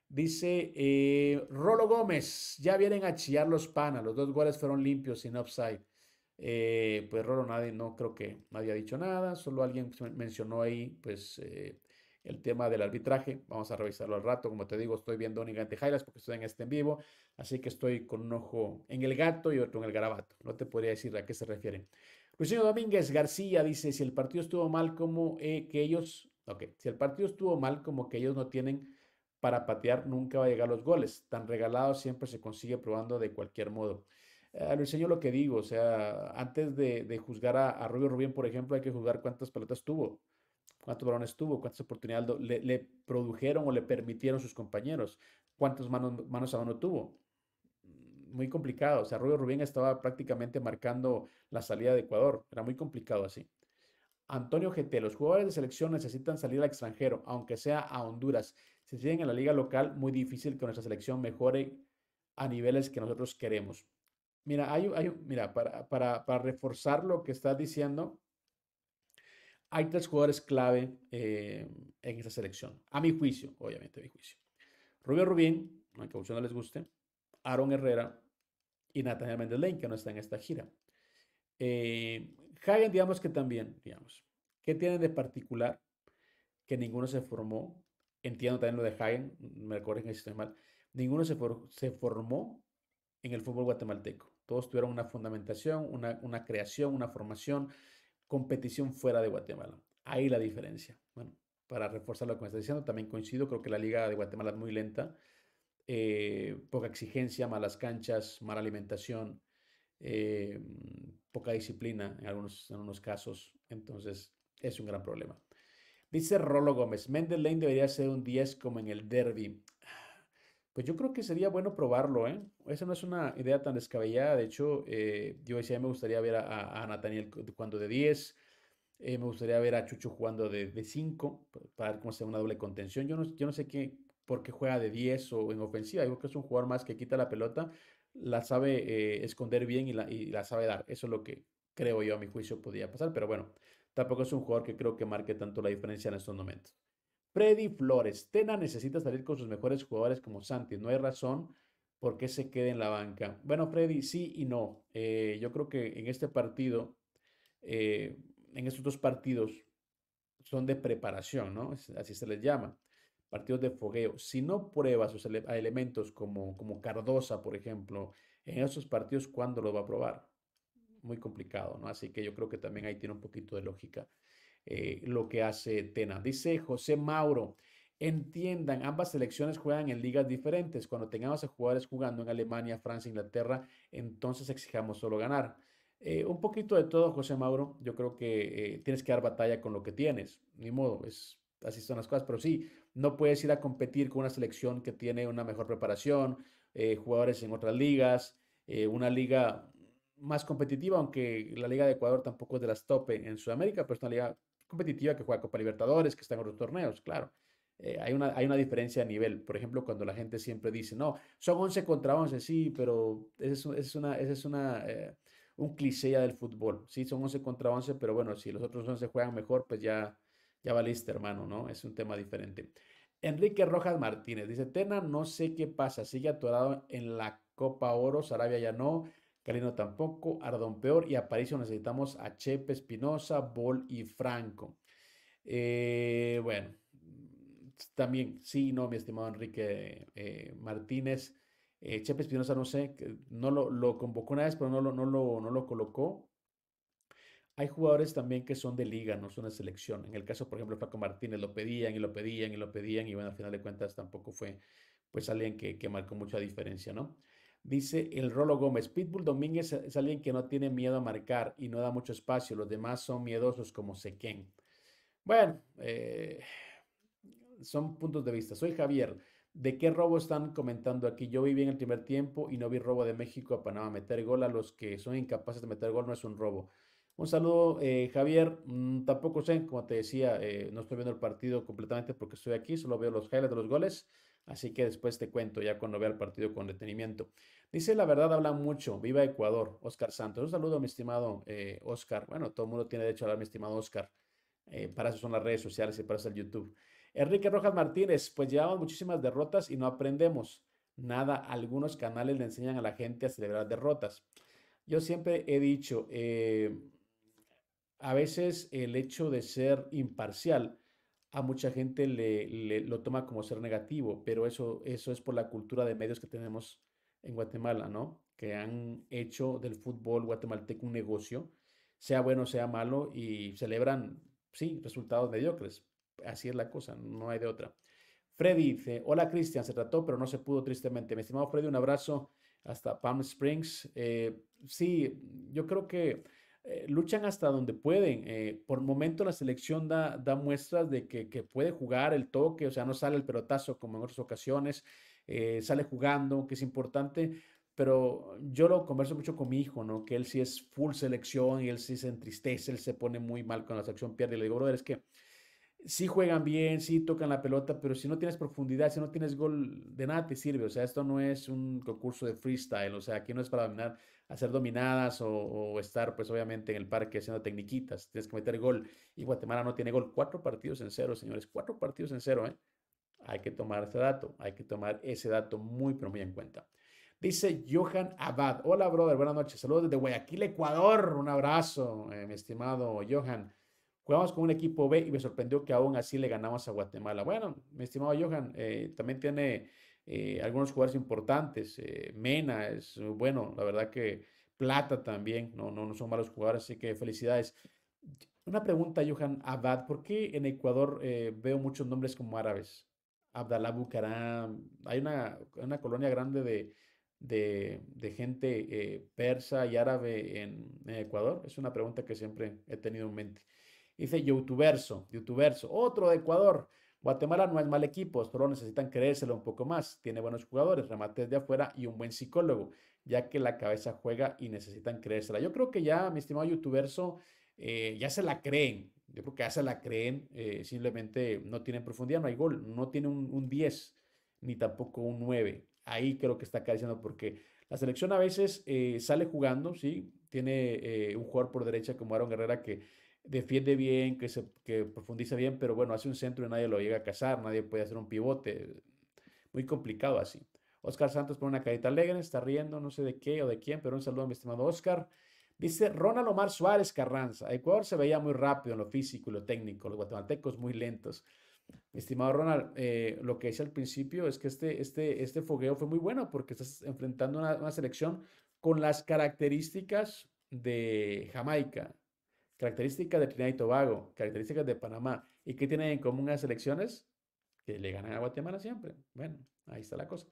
Dice eh, Rolo Gómez, ya vienen a chillar los panas, los dos goles fueron limpios sin offside. Eh, pues Rolo, nadie, no creo que nadie ha dicho nada, solo alguien pues, mencionó ahí, pues, eh, el tema del arbitraje. Vamos a revisarlo al rato. Como te digo, estoy viendo únicamente highlights porque estoy en este en vivo. Así que estoy con un ojo en el gato y otro en el garabato. No te podría decir a qué se refieren. señor Domínguez García dice, si el partido estuvo mal, como eh, que ellos... Ok, si el partido estuvo mal, como que ellos no tienen para patear, nunca va a llegar los goles. Tan regalados siempre se consigue probando de cualquier modo. Eh, Luis, lo que digo, o sea, antes de, juzgar a, a Rubio Rubén, por ejemplo, hay que juzgar cuántas pelotas tuvo cuántos balones tuvo, cuántas oportunidades le, produjeron o le permitieron sus compañeros, cuántas manos, a mano tuvo. Muy complicado. O sea, Rubio Rubén estaba prácticamente marcando la salida de Ecuador. Era muy complicado así. Antonio GT, los jugadores de selección necesitan salir al extranjero, aunque sea a Honduras. Si siguen en la liga local, muy difícil que nuestra selección mejore a niveles que nosotros queremos. Mira, hay, mira para, para reforzar lo que estás diciendo, hay tres jugadores clave eh, en esta selección, a mi juicio, obviamente a mi juicio. Rubio Rubín, aunque a no les guste, Aaron Herrera y Nathaniel Mendes que no está en esta gira. Eh, Hagen, digamos que también, digamos, ¿qué tiene de particular? Que ninguno se formó, entiendo también lo de Hagen, me corrigen si estoy mal, ninguno se, se formó en el fútbol guatemalteco. Todos tuvieron una fundamentación, una, una creación, una formación, competición fuera de Guatemala. Ahí la diferencia. Bueno, para reforzar lo que me está diciendo, también coincido, creo que la liga de Guatemala es muy lenta, eh, poca exigencia, malas canchas, mala alimentación, eh, poca disciplina en algunos, en casos, entonces es un gran problema. Dice Rolo Gómez, mendel debería ser un 10 como en el derby. Pues yo creo que sería bueno probarlo, ¿eh? Esa no es una idea tan descabellada. De hecho, eh, yo decía, me gustaría ver a, a Nathaniel jugando de 10, eh, me gustaría ver a Chucho jugando de 5, para ver cómo sea una doble contención. Yo no, yo no sé qué, por qué juega de 10 o en ofensiva. Yo creo que es un jugador más que quita la pelota, la sabe eh, esconder bien y la, y la sabe dar. Eso es lo que creo yo, a mi juicio, podría pasar. Pero bueno, tampoco es un jugador que creo que marque tanto la diferencia en estos momentos. Freddy Flores, Tena necesita salir con sus mejores jugadores como Santi. No hay razón por qué se quede en la banca. Bueno, Freddy, sí y no. Eh, yo creo que en este partido, eh, en estos dos partidos, son de preparación, ¿no? Así se les llama. Partidos de fogueo. Si no prueba sus a elementos como, como Cardosa, por ejemplo, en esos partidos, ¿cuándo lo va a probar? Muy complicado, ¿no? Así que yo creo que también ahí tiene un poquito de lógica. Eh, lo que hace Tena. Dice José Mauro, entiendan, ambas selecciones juegan en ligas diferentes. Cuando tengamos a jugadores jugando en Alemania, Francia, Inglaterra, entonces exijamos solo ganar. Eh, un poquito de todo, José Mauro. Yo creo que eh, tienes que dar batalla con lo que tienes. Ni modo, es, así son las cosas. Pero sí, no puedes ir a competir con una selección que tiene una mejor preparación, jugadores en otras ligas, una liga más competitiva, aunque la Liga de Ecuador tampoco es de las tope en Sudamérica, pero es una liga competitiva que juega Copa Libertadores, que está en otros torneos, claro. Eh, hay, una, hay una diferencia de nivel. Por ejemplo, cuando la gente siempre dice, no, son 11 contra 11, sí, pero ese es, una, es una, eh, un cliché ya del fútbol. Sí, son 11 contra 11, pero bueno, si los otros 11 juegan mejor, pues ya, ya valiste, hermano, ¿no? Es un tema diferente. Enrique Rojas Martínez dice, Tena, no sé qué pasa, sigue atorado en la Copa Oro, Sarabia ya no, Calino tampoco, Ardón peor y Aparicio necesitamos a Chepe, Espinosa, Bol y Franco. Eh, bueno, también sí, no, mi estimado Enrique eh, Martínez. Eh, Chepe Espinosa, no sé, no lo, convocó una vez, pero no lo, no, lo, no lo colocó. Hay jugadores también que son de liga, no son de selección. En el caso, por ejemplo, Paco Martínez lo pedían y lo pedían y lo pedían y bueno, al final de cuentas tampoco fue pues alguien que marcó mucha diferencia, ¿no? Dice el Rolo Gómez, Pitbull Domínguez es alguien que no tiene miedo a marcar y no da mucho espacio. Los demás son miedosos como sequen Bueno, eh, son puntos de vista. Soy Javier. ¿De qué robo están comentando aquí? Yo vi bien el primer tiempo y no vi robo de México a Panamá. Meter gol a los que son incapaces de meter gol no es un robo. Un saludo, eh, Javier. Mm, tampoco sé, como te decía, eh, no estoy viendo el partido completamente porque estoy aquí, solo veo los highlights de los goles. Así que después te cuento ya cuando vea el partido con detenimiento. Dice, la verdad habla mucho. Viva Ecuador, Oscar Santos. Un saludo mi estimado Oscar. Eh, bueno, todo el mundo tiene derecho a hablar, mi estimado Oscar. Eh, para eso son las redes sociales y para eso el YouTube. Enrique Rojas Martínez, pues llevamos muchísimas derrotas y no aprendemos nada. Algunos canales le enseñan a la gente a celebrar derrotas. Yo siempre he dicho, eh, a veces el hecho de ser imparcial a mucha gente le, lo toma como ser negativo, pero eso, eso es por la cultura de medios que tenemos en Guatemala, ¿no? Que han hecho del fútbol guatemalteco un negocio, sea bueno, sea malo, y celebran, sí, resultados mediocres. Así es la cosa, no hay de otra. Freddy dice, hola Cristian, se trató, pero no se pudo tristemente. Mi estimado Freddy, un abrazo hasta Palm Springs. Eh, sí, yo creo que eh, luchan hasta donde pueden. Eh, por momento la selección da, da muestras de que, que, puede jugar el toque, o sea, no sale el pelotazo como en otras ocasiones, eh, sale jugando, que es importante, pero yo lo converso mucho con mi hijo, ¿no? Que él sí es full selección y él sí se entristece, él se pone muy mal con la selección, pierde. Y le digo, brother, es que sí juegan bien, sí tocan la pelota, pero si no tienes profundidad, si no tienes gol, de nada te sirve. O sea, esto no es un concurso de freestyle, o sea, aquí no es para dominar, hacer dominadas o, estar, pues obviamente, en el parque haciendo tecniquitas. Tienes que meter gol. Y Guatemala no tiene gol. Cuatro partidos en cero, señores. Cuatro partidos en cero, ¿eh? Hay que tomar ese dato, hay que tomar ese dato muy, pero muy en cuenta. Dice Johan Abad. Hola, brother, buenas noches. Saludos desde Guayaquil, Ecuador. Un abrazo, eh, mi estimado Johan. Jugamos con un equipo B y me sorprendió que aún así le ganamos a Guatemala. Bueno, mi estimado Johan, eh, también tiene eh, algunos jugadores importantes. Eh, Mena es bueno, la verdad que Plata también, no, no, son malos jugadores, así que felicidades. Una pregunta, Johan Abad, ¿por qué en Ecuador veo muchos nombres como árabes? Abdalá Bucaram, hay una, una colonia grande de, de, gente persa y árabe en, Ecuador? Es una pregunta que siempre he tenido en mente. Dice Youtuberso, Youtuberso, otro de Ecuador. Guatemala no es mal equipo, solo necesitan creérselo un poco más. Tiene buenos jugadores, remates de afuera y un buen psicólogo, ya que la cabeza juega y necesitan creérsela. Yo creo que ya, mi estimado youtuberso, eh, ya se la creen. Yo creo que ya se la creen, eh, simplemente no tienen profundidad, no hay gol, no tiene un, 10, ni tampoco un 9. Ahí creo que está careciendo porque la selección a veces eh, sale jugando, ¿sí? Tiene un jugador por derecha como Aaron Herrera que defiende bien, que, se, profundiza bien, pero bueno, hace un centro y nadie lo llega a cazar, nadie puede hacer un pivote. Muy complicado así. Oscar Santos pone una carita alegre, está riendo, no sé de qué o de quién, pero un saludo a mi estimado Oscar. Dice Ronald Omar Suárez Carranza. Ecuador se veía muy rápido en lo físico y lo técnico, los guatemaltecos muy lentos. Mi estimado Ronald, eh, lo que hice al principio es que este, este, este fogueo fue muy bueno porque estás enfrentando una, una selección con las características de Jamaica, Características de Trinidad y Tobago, características de Panamá. ¿Y qué tienen en común las elecciones? Que le ganan a Guatemala siempre. Bueno, ahí está la cosa.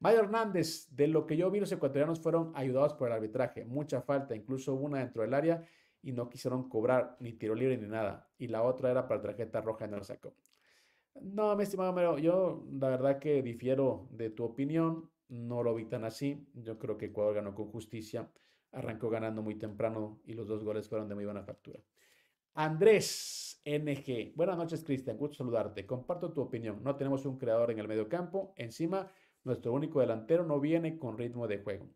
Mayo Hernández, de lo que yo vi, los ecuatorianos fueron ayudados por el arbitraje. Mucha falta, incluso una dentro del área y no quisieron cobrar ni tiro libre ni nada. Y la otra era para tarjeta roja y no la sacó. No, mi estimado Mero, yo la verdad que difiero de tu opinión. No lo vi tan así. Yo creo que Ecuador ganó con justicia arrancó ganando muy temprano y los dos goles fueron de muy buena factura. Andrés NG, buenas noches Cristian, gusto saludarte. Comparto tu opinión, no tenemos un creador en el medio campo, encima nuestro único delantero no viene con ritmo de juego.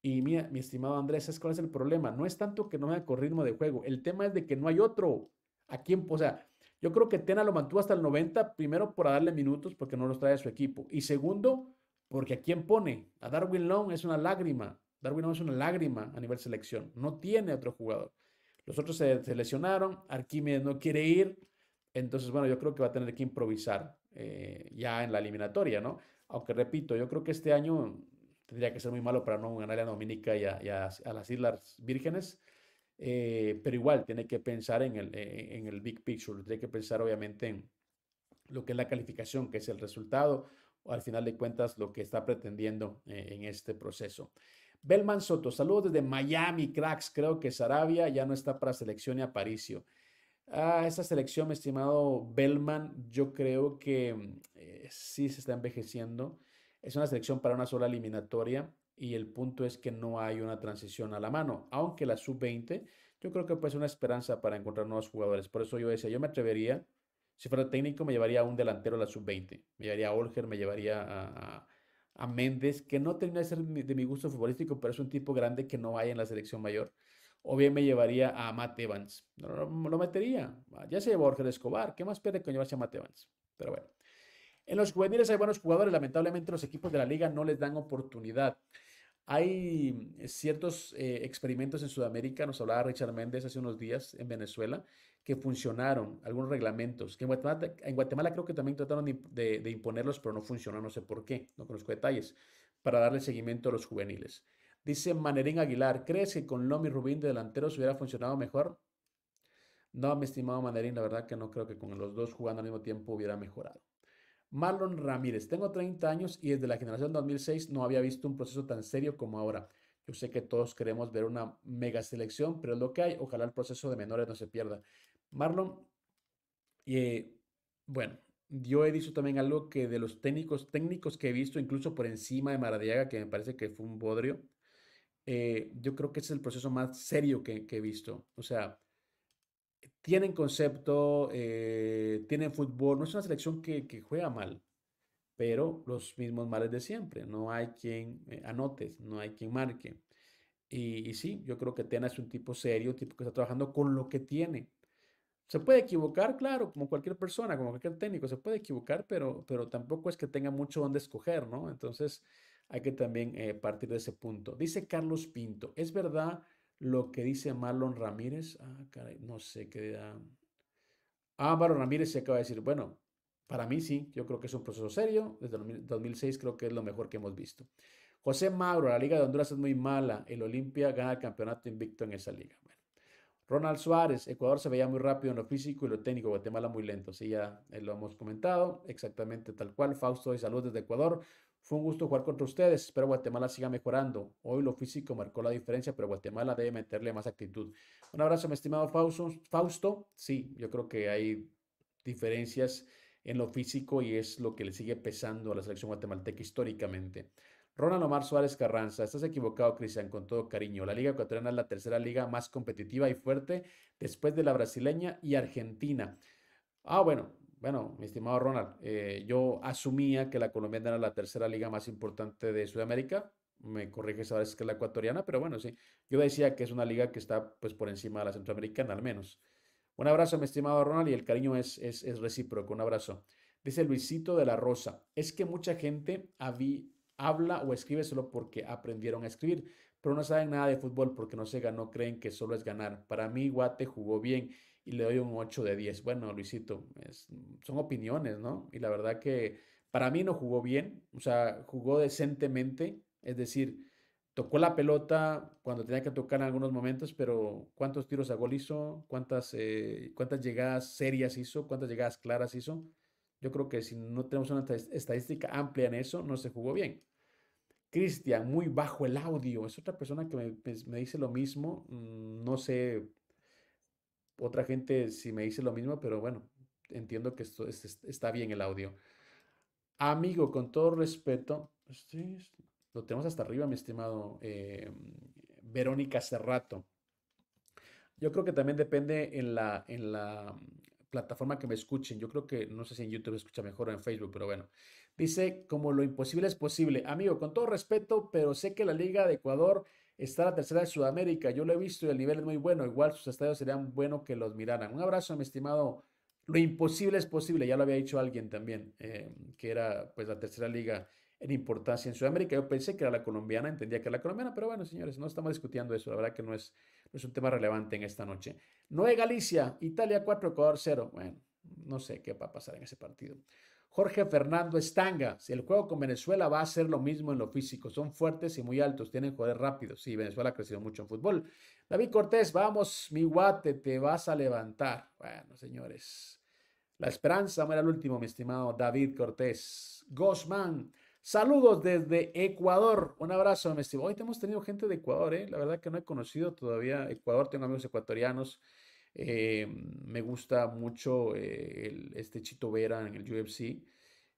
Y mi estimado Andrés, ¿cuál es el problema? No es tanto que no venga con ritmo de juego, el tema es de que no hay otro. ¿A quién? O sea, yo creo que Tena lo mantuvo hasta el 90, primero por darle minutos porque no los trae a su equipo, y segundo, porque ¿a quién pone? A Darwin Long es una lágrima, Darwin no es una lágrima a nivel selección. No tiene otro jugador. Los otros se, seleccionaron, lesionaron. Arquímedes no quiere ir. Entonces, bueno, yo creo que va a tener que improvisar eh, ya en la eliminatoria, ¿no? Aunque repito, yo creo que este año tendría que ser muy malo para no ganarle a Dominica y a, las Islas Vírgenes. Eh, pero igual tiene que pensar en el, eh, en el big picture, tiene que pensar obviamente en lo que es la calificación, que es el resultado, o al final de cuentas lo que está pretendiendo en este proceso. Belman Soto, saludos desde Miami, cracks. Creo que Sarabia ya no está para selección y Aparicio. Ah, Esa selección, mi estimado Bellman, yo creo que mm, eh, sí se está envejeciendo. Es una selección para una sola eliminatoria y el punto es que no hay una transición a la mano, aunque la sub-20 yo creo que puede ser una esperanza para encontrar nuevos jugadores. Por eso yo decía, yo me atrevería, si fuera técnico, me llevaría a un delantero a la sub-20, me llevaría a Olger, me llevaría a a Méndez, que no termina de ser de mi gusto futbolístico, pero es un tipo grande que no vaya en la selección mayor. O bien me llevaría a Matt Evans. No lo metería. Ah, ya se llevó a Jorge Escobar. ¿Qué más pierde con llevarse a Matt Evans? Pero bueno. En los juveniles hay buenos jugadores. Lamentablemente los equipos de la liga no les dan oportunidad. Hay ciertos eh, experimentos en Sudamérica, nos hablaba Richard Méndez hace unos días en Venezuela, que funcionaron, algunos reglamentos, que en Guatemala, creo que también trataron de, imponerlos, pero no funcionó, no sé por qué, no conozco detalles, para darle seguimiento a los juveniles. Dice Manerín Aguilar, ¿crees que con Lomi Rubín de delanteros hubiera funcionado mejor? No, mi estimado Manerín, la verdad que no creo que con los dos jugando al mismo tiempo hubiera mejorado. Marlon Ramírez, tengo 30 años y desde la generación 2006 no había visto un proceso tan serio como ahora. Yo sé que todos queremos ver una mega selección, pero es lo que hay. Ojalá el proceso de menores no se pierda. Marlon, bueno, yo he dicho también algo que de los técnicos, técnicos que he visto, incluso por encima de Maradiaga, que me parece que fue un bodrio, eh, yo creo que ese es el proceso más serio que, he visto. O sea, tienen concepto, eh, tienen fútbol, no es una selección que, juega mal, pero los mismos males de siempre. No hay quien eh, anote, no hay quien marque. Y, y sí, yo creo que Tena es un tipo serio, un tipo que está trabajando con lo que tiene se puede equivocar, claro, como cualquier persona, como cualquier técnico, se puede equivocar, pero, pero tampoco es que tenga mucho donde escoger, ¿no? Entonces hay que también eh, partir de ese punto. Dice Carlos Pinto, ¿es verdad lo que dice Marlon Ramírez? Ah, caray, no sé qué da Ah, Marlon Ramírez se acaba de decir, bueno, para mí sí, yo creo que es un proceso serio, desde 2006 creo que es lo mejor que hemos visto. José Mauro, la Liga de Honduras es muy mala, el Olimpia gana el campeonato invicto en esa liga. Ronald Suárez, Ecuador se veía muy rápido en lo físico y lo técnico, Guatemala muy lento. Sí, ya eh, lo hemos comentado, exactamente tal cual. Fausto y salud desde Ecuador. Fue un gusto jugar contra ustedes, espero Guatemala siga mejorando. Hoy lo físico marcó la diferencia, pero Guatemala debe meterle más actitud. Un abrazo, mi estimado Fausto. Fausto, sí, yo creo que hay diferencias en lo físico y es lo que le sigue pesando a la selección guatemalteca históricamente. Ronald Omar Suárez Carranza, estás equivocado, Cristian, con todo cariño. La Liga Ecuatoriana es la tercera liga más competitiva y fuerte después de la brasileña y argentina. Ah, bueno, bueno, mi estimado Ronald, eh, yo asumía que la colombiana era la tercera liga más importante de Sudamérica. Me corriges ahora es que es la ecuatoriana, pero bueno, sí. Yo decía que es una liga que está pues por encima de la centroamericana, al menos. Un abrazo, mi estimado Ronald, y el cariño es, es, es recíproco. Un abrazo. Dice Luisito de la Rosa, es que mucha gente había habla o escribe solo porque aprendieron a escribir, pero no saben nada de fútbol porque no se ganó, creen que solo es ganar. Para mí, Guate jugó bien y le doy un 8 de 10. Bueno, Luisito, son opiniones, ¿no? Y la verdad que para mí no jugó bien, o sea, jugó decentemente, es decir, tocó la pelota cuando tenía que tocar en algunos momentos, pero ¿cuántos tiros a gol hizo? ¿Cuántas, eh, cuántas llegadas serias hizo? ¿Cuántas llegadas claras hizo? Yo creo que si no tenemos una estadística amplia en eso, no se jugó bien. Cristian, muy bajo el audio. Es otra persona que me, pues, dice lo mismo. Mm, no sé otra gente si me dice lo mismo, pero bueno, entiendo que esto está bien el audio. Amigo, con todo respeto, lo tenemos hasta arriba, mi estimado em, Verónica Cerrato. Yo creo que también depende en la, en la plataforma que me escuchen. Yo creo que, no sé si en YouTube escucha mejor o en Facebook, pero bueno. Dice, como lo imposible es posible. Amigo, con todo respeto, pero sé que la Liga de Ecuador está la tercera de Sudamérica. Yo lo he visto y el nivel es muy bueno. Igual sus estadios serían buenos que los miraran. Un abrazo, mi estimado. Lo imposible es posible. Ya lo había dicho alguien también, eh, que era pues la tercera liga en importancia en Sudamérica. Yo pensé que era la colombiana, entendía que era la colombiana, pero bueno, señores, no estamos discutiendo eso. La verdad que no es, no es un tema relevante en esta noche. Noé Galicia, Italia 4, Ecuador 0. Bueno, no sé qué va a pasar en ese partido. Jorge Fernando Estanga, si el juego con Venezuela va a ser lo mismo en lo físico, son fuertes y muy altos, tienen jugadores rápidos. Sí, Venezuela ha crecido mucho en fútbol. David Cortés, vamos, mi guate, te vas a levantar. Bueno, señores, la esperanza no era el último, mi estimado David Cortés. Gosman, Saludos desde Ecuador. Un abrazo, me Hoy hemos tenido gente de Ecuador, ¿eh? La verdad que no he conocido todavía Ecuador. Tengo amigos ecuatorianos. Eh, me gusta mucho eh, este Chito Vera en el UFC.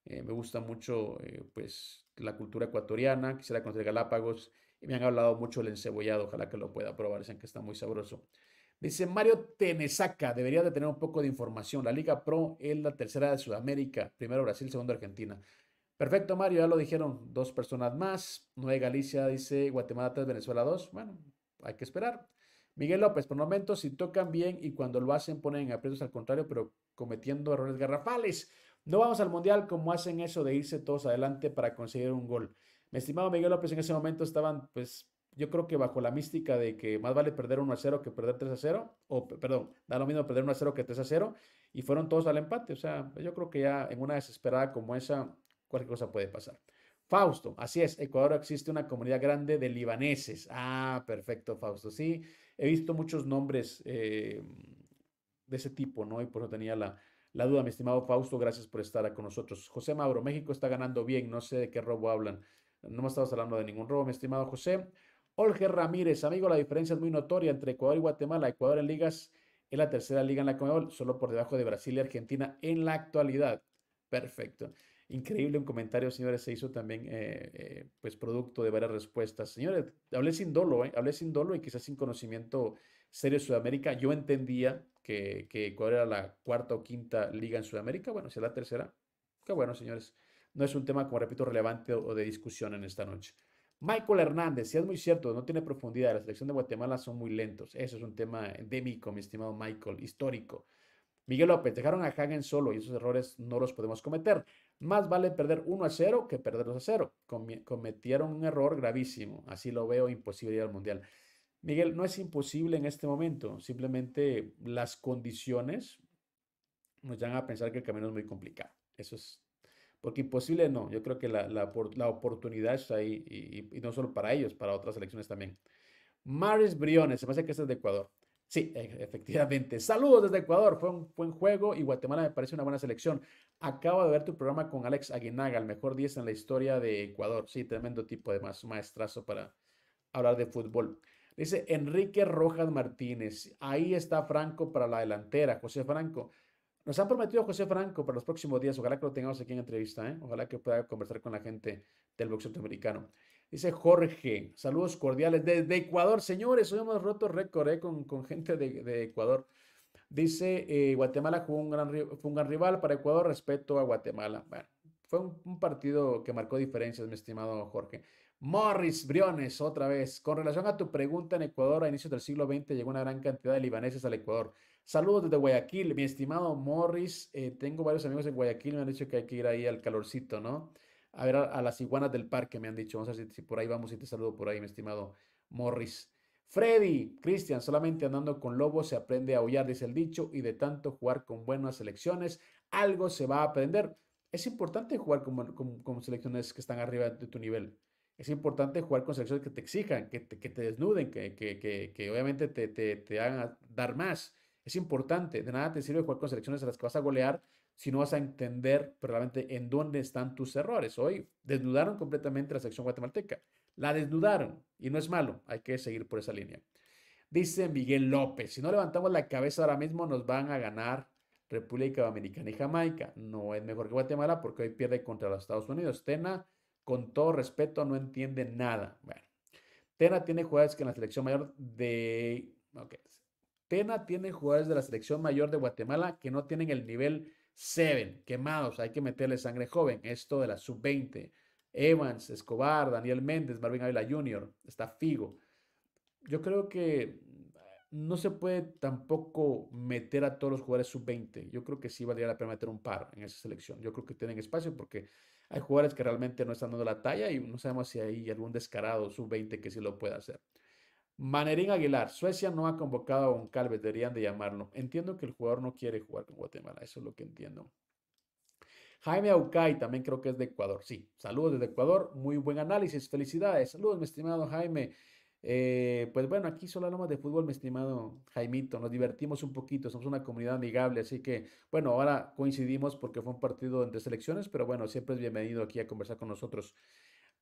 Eh, me gusta mucho pues, la cultura ecuatoriana. Quisiera conocer Galápagos. Y me han hablado mucho del encebollado. Ojalá que lo pueda probar. Dicen que está muy sabroso. Dice Mario Tenesaca, debería de tener un poco de información. La Liga Pro es la tercera de Sudamérica, primero Brasil, segundo Argentina. Perfecto, Mario, ya lo dijeron dos personas más. Nueve Galicia dice Guatemala 3, Venezuela 2. Bueno, hay que esperar. Miguel López, por momento si tocan bien y cuando lo hacen ponen aprietos al contrario, pero cometiendo errores garrafales. No vamos al mundial como hacen eso de irse todos adelante para conseguir un gol. Mi estimado Miguel López, en ese momento estaban, pues, yo creo que bajo la mística de que más vale perder 1 a 0 que perder 3 a 0, o perdón, da lo mismo perder 1 a 0 que 3 a 0, y fueron todos al empate. O sea, yo creo que ya en una desesperada como esa cualquier cosa puede pasar. Fausto, así es, Ecuador existe una comunidad grande de libaneses. Ah, perfecto, Fausto. Sí, he visto muchos nombres eh, de ese tipo, ¿no? Y por eso tenía la, duda, mi estimado Fausto, gracias por estar con nosotros. José Mauro, México está ganando bien, no sé de qué robo hablan. No me estabas hablando de ningún robo, mi estimado José. Olge Ramírez, amigo, la diferencia es muy notoria entre Ecuador y Guatemala. Ecuador en ligas es la tercera liga en la Comebol, solo por debajo de Brasil y Argentina en la actualidad. Perfecto. Increíble un comentario, señores, se hizo también eh, eh, pues producto de varias respuestas. Señores, hablé sin dolo, eh, hablé sin dolo y quizás sin conocimiento serio de Sudamérica. Yo entendía que, que era la cuarta o quinta liga en Sudamérica. Bueno, si es la tercera, qué bueno, señores. No es un tema, como repito, relevante o de discusión en esta noche. Michael Hernández, si es muy cierto, no tiene profundidad. La selección de Guatemala son muy lentos. Eso es un tema endémico, mi estimado Michael, histórico. Miguel López, dejaron a Hagen solo y esos errores no los podemos cometer. Más vale perder 1 a 0 que perderlos a 0. Cometieron un error gravísimo. Así lo veo imposible ir al Mundial. Miguel, no es imposible en este momento. Simplemente las condiciones nos llevan a pensar que el camino es muy complicado. Eso es. Porque imposible no. Yo creo que la, oportunidad está ahí y, no solo para ellos, para otras elecciones también. Maris Briones, se me hace que este es de Ecuador. Sí, e, efectivamente. Saludos desde Ecuador. Fue un buen juego y Guatemala me parece una buena selección. Acabo de ver tu programa con Alex Aguinaga, el mejor 10 en la historia de Ecuador. Sí, tremendo tipo, de maestrazo para hablar de fútbol. Dice Enrique Rojas Martínez. Ahí está Franco para la delantera, José Franco. Nos han prometido José Franco para los próximos días. Ojalá que lo tengamos aquí en entrevista. ¿eh? Ojalá que pueda conversar con la gente del boxeo americano. Dice Jorge, saludos cordiales desde Ecuador. Señores, hoy hemos roto récord eh, con, gente de, Ecuador. Dice, eh, Guatemala un gran, fue un gran rival para Ecuador respecto a Guatemala. Bueno, fue un, partido que marcó diferencias, mi estimado Jorge. Morris Briones, otra vez. Con relación a tu pregunta, en Ecuador a inicios del siglo XX llegó una gran cantidad de libaneses al Ecuador. Saludos desde Guayaquil, mi estimado Morris. Eh, tengo varios amigos en Guayaquil, me han dicho que hay que ir ahí al calorcito, ¿no? a ver a, las iguanas del parque, me han dicho. Vamos a ver si, por ahí vamos y te saludo por ahí, mi estimado Morris. Freddy, Cristian, solamente andando con lobos se aprende a aullar, dice el dicho, y de tanto jugar con buenas selecciones, algo se va a aprender. Es importante jugar con, con, selecciones que están arriba de tu nivel. Es importante jugar con selecciones que te exijan, que te, desnuden, que, obviamente te, te, hagan dar más. Es importante. De nada te sirve jugar con selecciones a las que vas a golear si no vas a entender realmente en dónde están tus errores. Hoy desnudaron completamente la sección guatemalteca. La desnudaron y no es malo, hay que seguir por esa línea. Dice Miguel López, si no levantamos la cabeza ahora mismo nos van a ganar República Dominicana y Jamaica. No es mejor que Guatemala porque hoy pierde contra los Estados Unidos. Tena, con todo respeto, no entiende nada. Bueno, Tena tiene jugadores que en la selección mayor de... Tena tiene jugadores de la selección mayor de Guatemala que no tienen el nivel Seven, quemados, hay que meterle sangre joven. Esto de la sub-20. Evans, Escobar, Daniel Méndez, Marvin Avila Jr., está Figo. Yo creo que mm, no se puede tampoco meter a todos los jugadores sub-20. Yo creo que sí valdría la pena meter un par en esa selección. Yo creo que tienen espacio porque hay jugadores que realmente no están dando la talla y no sabemos si hay algún descarado sub-20 que sí lo pueda hacer. Manerín Aguilar, Suecia no ha convocado a Goncalves, deberían de llamarlo. Entiendo que el jugador no quiere jugar con Guatemala, eso es lo que entiendo. Jaime Aucay, también creo que es de Ecuador. Sí, saludos desde Ecuador, muy buen análisis, felicidades. Saludos, mi estimado Jaime. Eh, pues bueno, aquí solo hablamos de fútbol, mi estimado Jaimito. Nos divertimos un poquito, somos una comunidad amigable, así que bueno, ahora coincidimos porque fue un partido entre selecciones, pero bueno, siempre es bienvenido aquí a conversar con nosotros.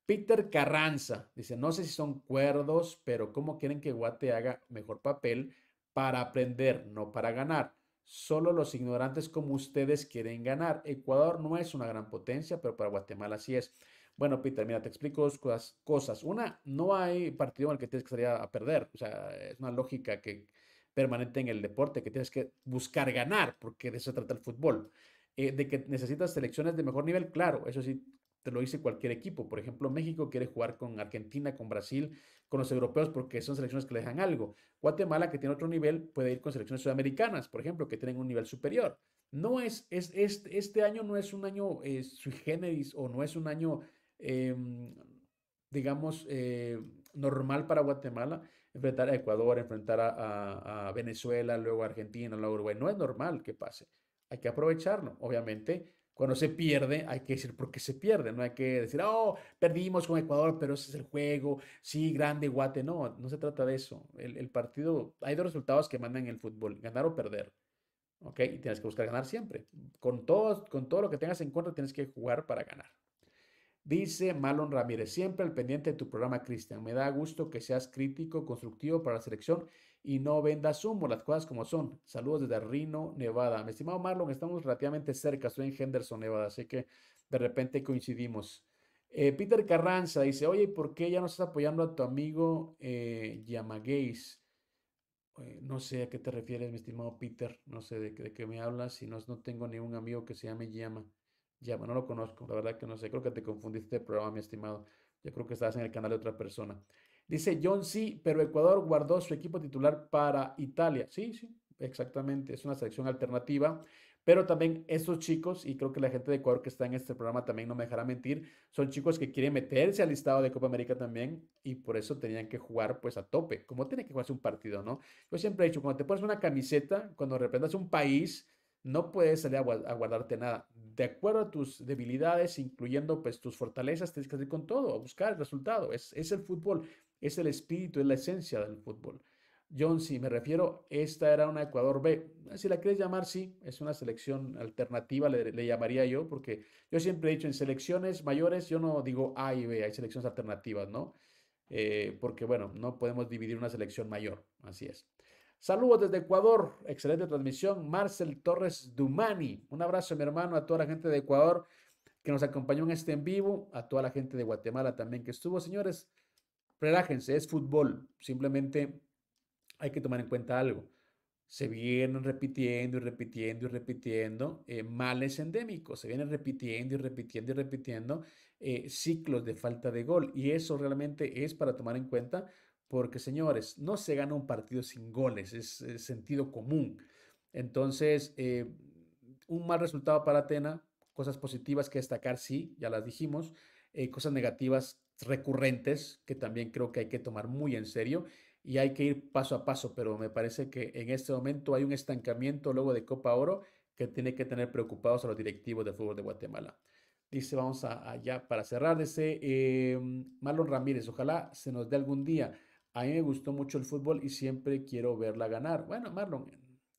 Peter Carranza dice, no sé si son cuerdos, pero ¿cómo quieren que Guate haga mejor papel para aprender, no para ganar? Solo los ignorantes como ustedes quieren ganar. Ecuador no es una gran potencia, pero para Guatemala sí es. Bueno, Peter, mira, te explico dos cosas. Una, no hay partido en el que tienes que salir a perder. O sea, es una lógica que permanente en el deporte, que tienes que buscar ganar, porque de eso trata el fútbol. Eh, de que necesitas selecciones de mejor nivel, claro, eso sí, lo dice cualquier equipo. Por ejemplo, México quiere jugar con Argentina, con Brasil, con los europeos porque son selecciones que le dejan algo. Guatemala, que tiene otro nivel, puede ir con selecciones sudamericanas, por ejemplo, que tienen un nivel superior. No es, este año no es un año eh, sui generis o no es un año, em, digamos, eh, normal para Guatemala enfrentar a Ecuador, enfrentar a, a Venezuela, luego a Argentina, luego a Uruguay. No es normal que pase. Hay que aprovecharlo. Obviamente, cuando se pierde, hay que decir por qué se pierde, no hay que decir, oh, perdimos con Ecuador, pero ese es el juego, sí, grande guate. No, no se trata de eso. El, partido, hay dos resultados que mandan en el fútbol, ganar o perder. ¿Ok? Y tienes que buscar ganar siempre. Con todo, con todo lo que tengas en cuenta, tienes que jugar para ganar. Dice Malon Ramírez, siempre al pendiente de tu programa, Cristian. Me da gusto que seas crítico, constructivo para la selección y no vendas humo, las cosas como son. Saludos desde Reno, Nevada. Mi estimado Marlon, estamos relativamente cerca, estoy en Henderson, Nevada, así que de repente coincidimos. Eh, Peter Carranza dice, oye, ¿por qué ya no estás apoyando a tu amigo eh, eh, no sé a qué te refieres, mi estimado Peter, no sé de, qué me hablas, si no, no tengo ningún amigo que se llame Yama. Yama, no lo conozco, la verdad que no sé, creo que te confundiste el programa, mi estimado. Yo creo que estabas en el canal de otra persona. Dice John, sí, pero Ecuador guardó su equipo titular para Italia. Sí, sí, exactamente. Es una selección alternativa. Pero también estos chicos, y creo que la gente de Ecuador que está en este programa también no me dejará mentir, son chicos que quieren meterse al listado de Copa América también y por eso tenían que jugar pues a tope, como tiene que jugarse un partido, ¿no? Yo siempre he dicho, cuando te pones una camiseta, cuando representas un país, no puedes salir a, guardarte nada. De acuerdo a tus debilidades, incluyendo pues tus fortalezas, tienes que ir con todo, a buscar el resultado. Es, es el fútbol. Es el espíritu, es la esencia del fútbol. John, si me refiero, esta era una Ecuador B. Ah, si la quieres llamar, sí, es una selección alternativa, le, llamaría yo, porque yo siempre he dicho, en selecciones mayores yo no digo A y B, hay selecciones alternativas, ¿no? Eh, porque bueno, no podemos dividir una selección mayor, así es. Saludos desde Ecuador, excelente transmisión. Marcel Torres Dumani, un abrazo mi hermano a toda la gente de Ecuador que nos acompañó en este en vivo, a toda la gente de Guatemala también que estuvo, señores relájense, es fútbol, simplemente hay que tomar en cuenta algo. Se vienen repitiendo y repitiendo y repitiendo eh, males endémicos, se vienen repitiendo y repitiendo y repitiendo eh, ciclos de falta de gol. Y eso realmente es para tomar en cuenta porque, señores, no se gana un partido sin goles, es, sentido común. Entonces, eh, un mal resultado para Atena, cosas positivas que destacar, sí, ya las dijimos, cosas negativas recurrentes que también creo que hay que tomar muy en serio y hay que ir paso a paso, pero me parece que en este momento hay un estancamiento luego de Copa Oro que tiene que tener preocupados a los directivos de fútbol de Guatemala. Dice, vamos a, allá para cerrar, dice em, Marlon Ramírez, ojalá se nos dé algún día. A mí me gustó mucho el fútbol y siempre quiero verla ganar. Bueno, Marlon,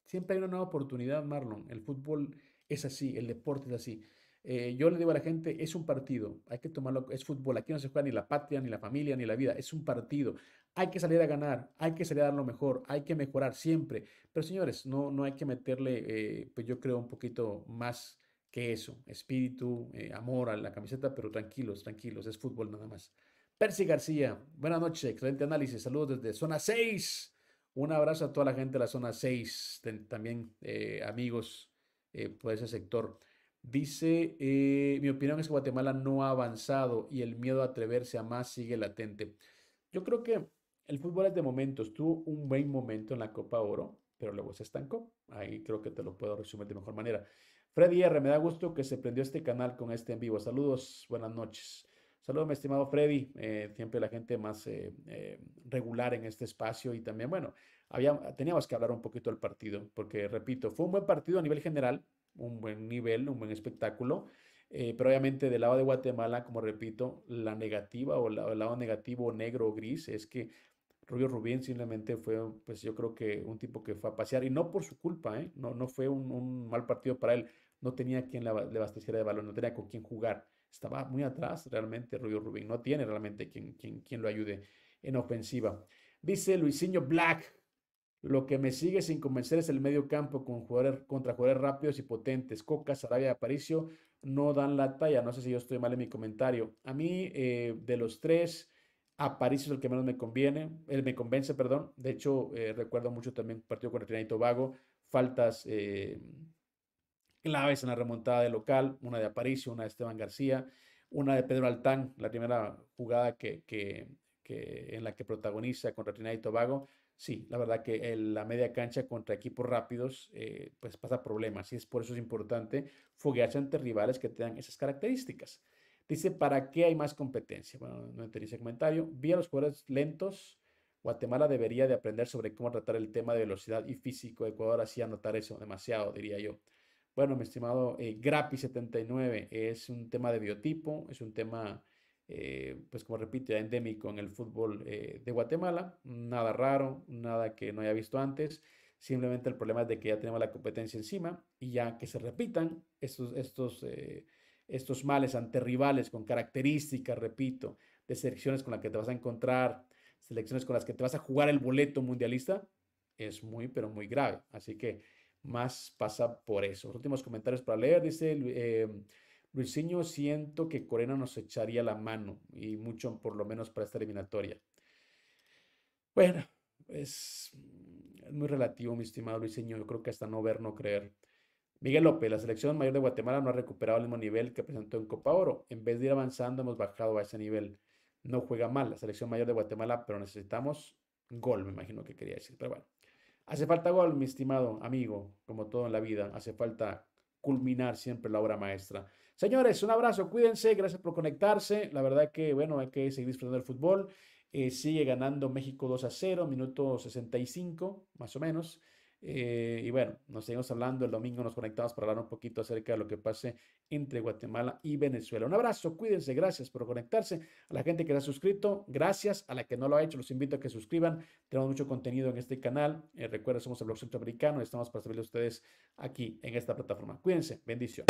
siempre hay una nueva oportunidad, Marlon. El fútbol es así, el deporte es así. Eh, yo le digo a la gente, es un partido, hay que tomarlo, es fútbol, aquí no se juega ni la patria, ni la familia, ni la vida, es un partido. Hay que salir a ganar, hay que salir a dar lo mejor, hay que mejorar siempre. Pero señores, no, no hay que meterle, eh, pues yo creo, un poquito más que eso, espíritu, eh, amor a la camiseta, pero tranquilos, tranquilos, es fútbol nada más. Percy García, buenas noches, excelente análisis, saludos desde Zona 6. Un abrazo a toda la gente de la Zona 6, también amigos por ese sector. Dice, eh, mi opinión es que Guatemala no ha avanzado y el miedo a atreverse a más sigue latente. Yo creo que el fútbol es de momentos. Tuvo un buen momento en la Copa Oro, pero luego se estancó. Ahí creo que te lo puedo resumir de mejor manera. Freddy R, me da gusto que se prendió este canal con este en vivo. Saludos, buenas noches. Saludos, mi estimado Freddy, eh, siempre la gente más eh, regular en este espacio y también, bueno, había, teníamos que hablar un poquito del partido, porque repito, fue un buen partido a nivel general, un buen nivel, un buen espectáculo. Eh, pero obviamente del lado de Guatemala, como repito, la negativa o el lado negativo negro o gris es que Rubio Rubín simplemente fue, pues yo creo que un tipo que fue a pasear y no por su culpa, ¿eh? no, no fue un, mal partido para él, no tenía quien le abasteciera de balón, no tenía con quién jugar, estaba muy atrás realmente Rubio Rubín, no tiene realmente quien, quien lo ayude en ofensiva. Dice Luisinho Black, lo que me sigue sin convencer es el medio campo con jugadores, contra jugadores rápidos y potentes. Coca, Sarabia y Aparicio no dan la talla. No sé si yo estoy mal en mi comentario. A mí, eh, de los tres, Aparicio es el que menos me conviene, él eh, me convence, perdón. De hecho, eh, recuerdo mucho también partido con Trinidad y Tobago, faltas claves en la remontada de local, una de Aparicio, una de Esteban García, una de Pedro Altán, la primera jugada que, que, en la que protagoniza contra Trinidad y Tobago sí, la verdad que la media cancha contra equipos rápidos eh, pues pasa problemas y es por eso es importante foguearse ante rivales que tengan esas características. Dice, ¿para qué hay más competencia? Bueno, no entendí ese comentario. Vía los jugadores lentos. Guatemala debería de aprender sobre cómo tratar el tema de velocidad y físico. Ecuador hacía notar eso demasiado, diría yo. Bueno, mi estimado eh, Grapi79, es un tema de biotipo, es un tema eh, pues como repito, ya endémico en el fútbol eh, de Guatemala. Nada raro, nada que no haya visto antes. Simplemente el problema es de que ya tenemos la competencia encima y ya que se repitan estos, estos, eh, estos males ante rivales con características, repito, de selecciones con las que te vas a encontrar, selecciones con las que te vas a jugar el boleto mundialista, es muy, pero muy grave. Así que más pasa por eso. Los últimos comentarios para leer, dice... Luisinho siento que Corena nos echaría la mano y mucho por lo menos para esta eliminatoria. Bueno, es, muy relativo, mi estimado Luisinho. Yo creo que hasta no ver, no creer. Miguel López, la selección mayor de Guatemala no ha recuperado el mismo nivel que presentó en Copa Oro. En vez de ir avanzando, hemos bajado a ese nivel. No juega mal la selección mayor de Guatemala, pero necesitamos gol, me imagino que quería decir. Pero bueno, hace falta gol, mi estimado amigo, como todo en la vida. Hace falta culminar siempre la obra maestra. Señores, un abrazo, cuídense, gracias por conectarse. La verdad que, bueno, hay que seguir disfrutando del fútbol. Eh, sigue ganando México 2 a 0, minuto 65, más o menos. Eh, y bueno, nos seguimos hablando. El domingo nos conectamos para hablar un poquito acerca de lo que pase entre Guatemala y Venezuela. Un abrazo, cuídense, gracias por conectarse. A la gente que se ha suscrito, gracias. A la que no lo ha hecho, los invito a que suscriban. Tenemos mucho contenido en este canal. Eh, recuerda, recuerden, somos el blog centroamericano y estamos para servirles a ustedes aquí en esta plataforma. Cuídense, bendición.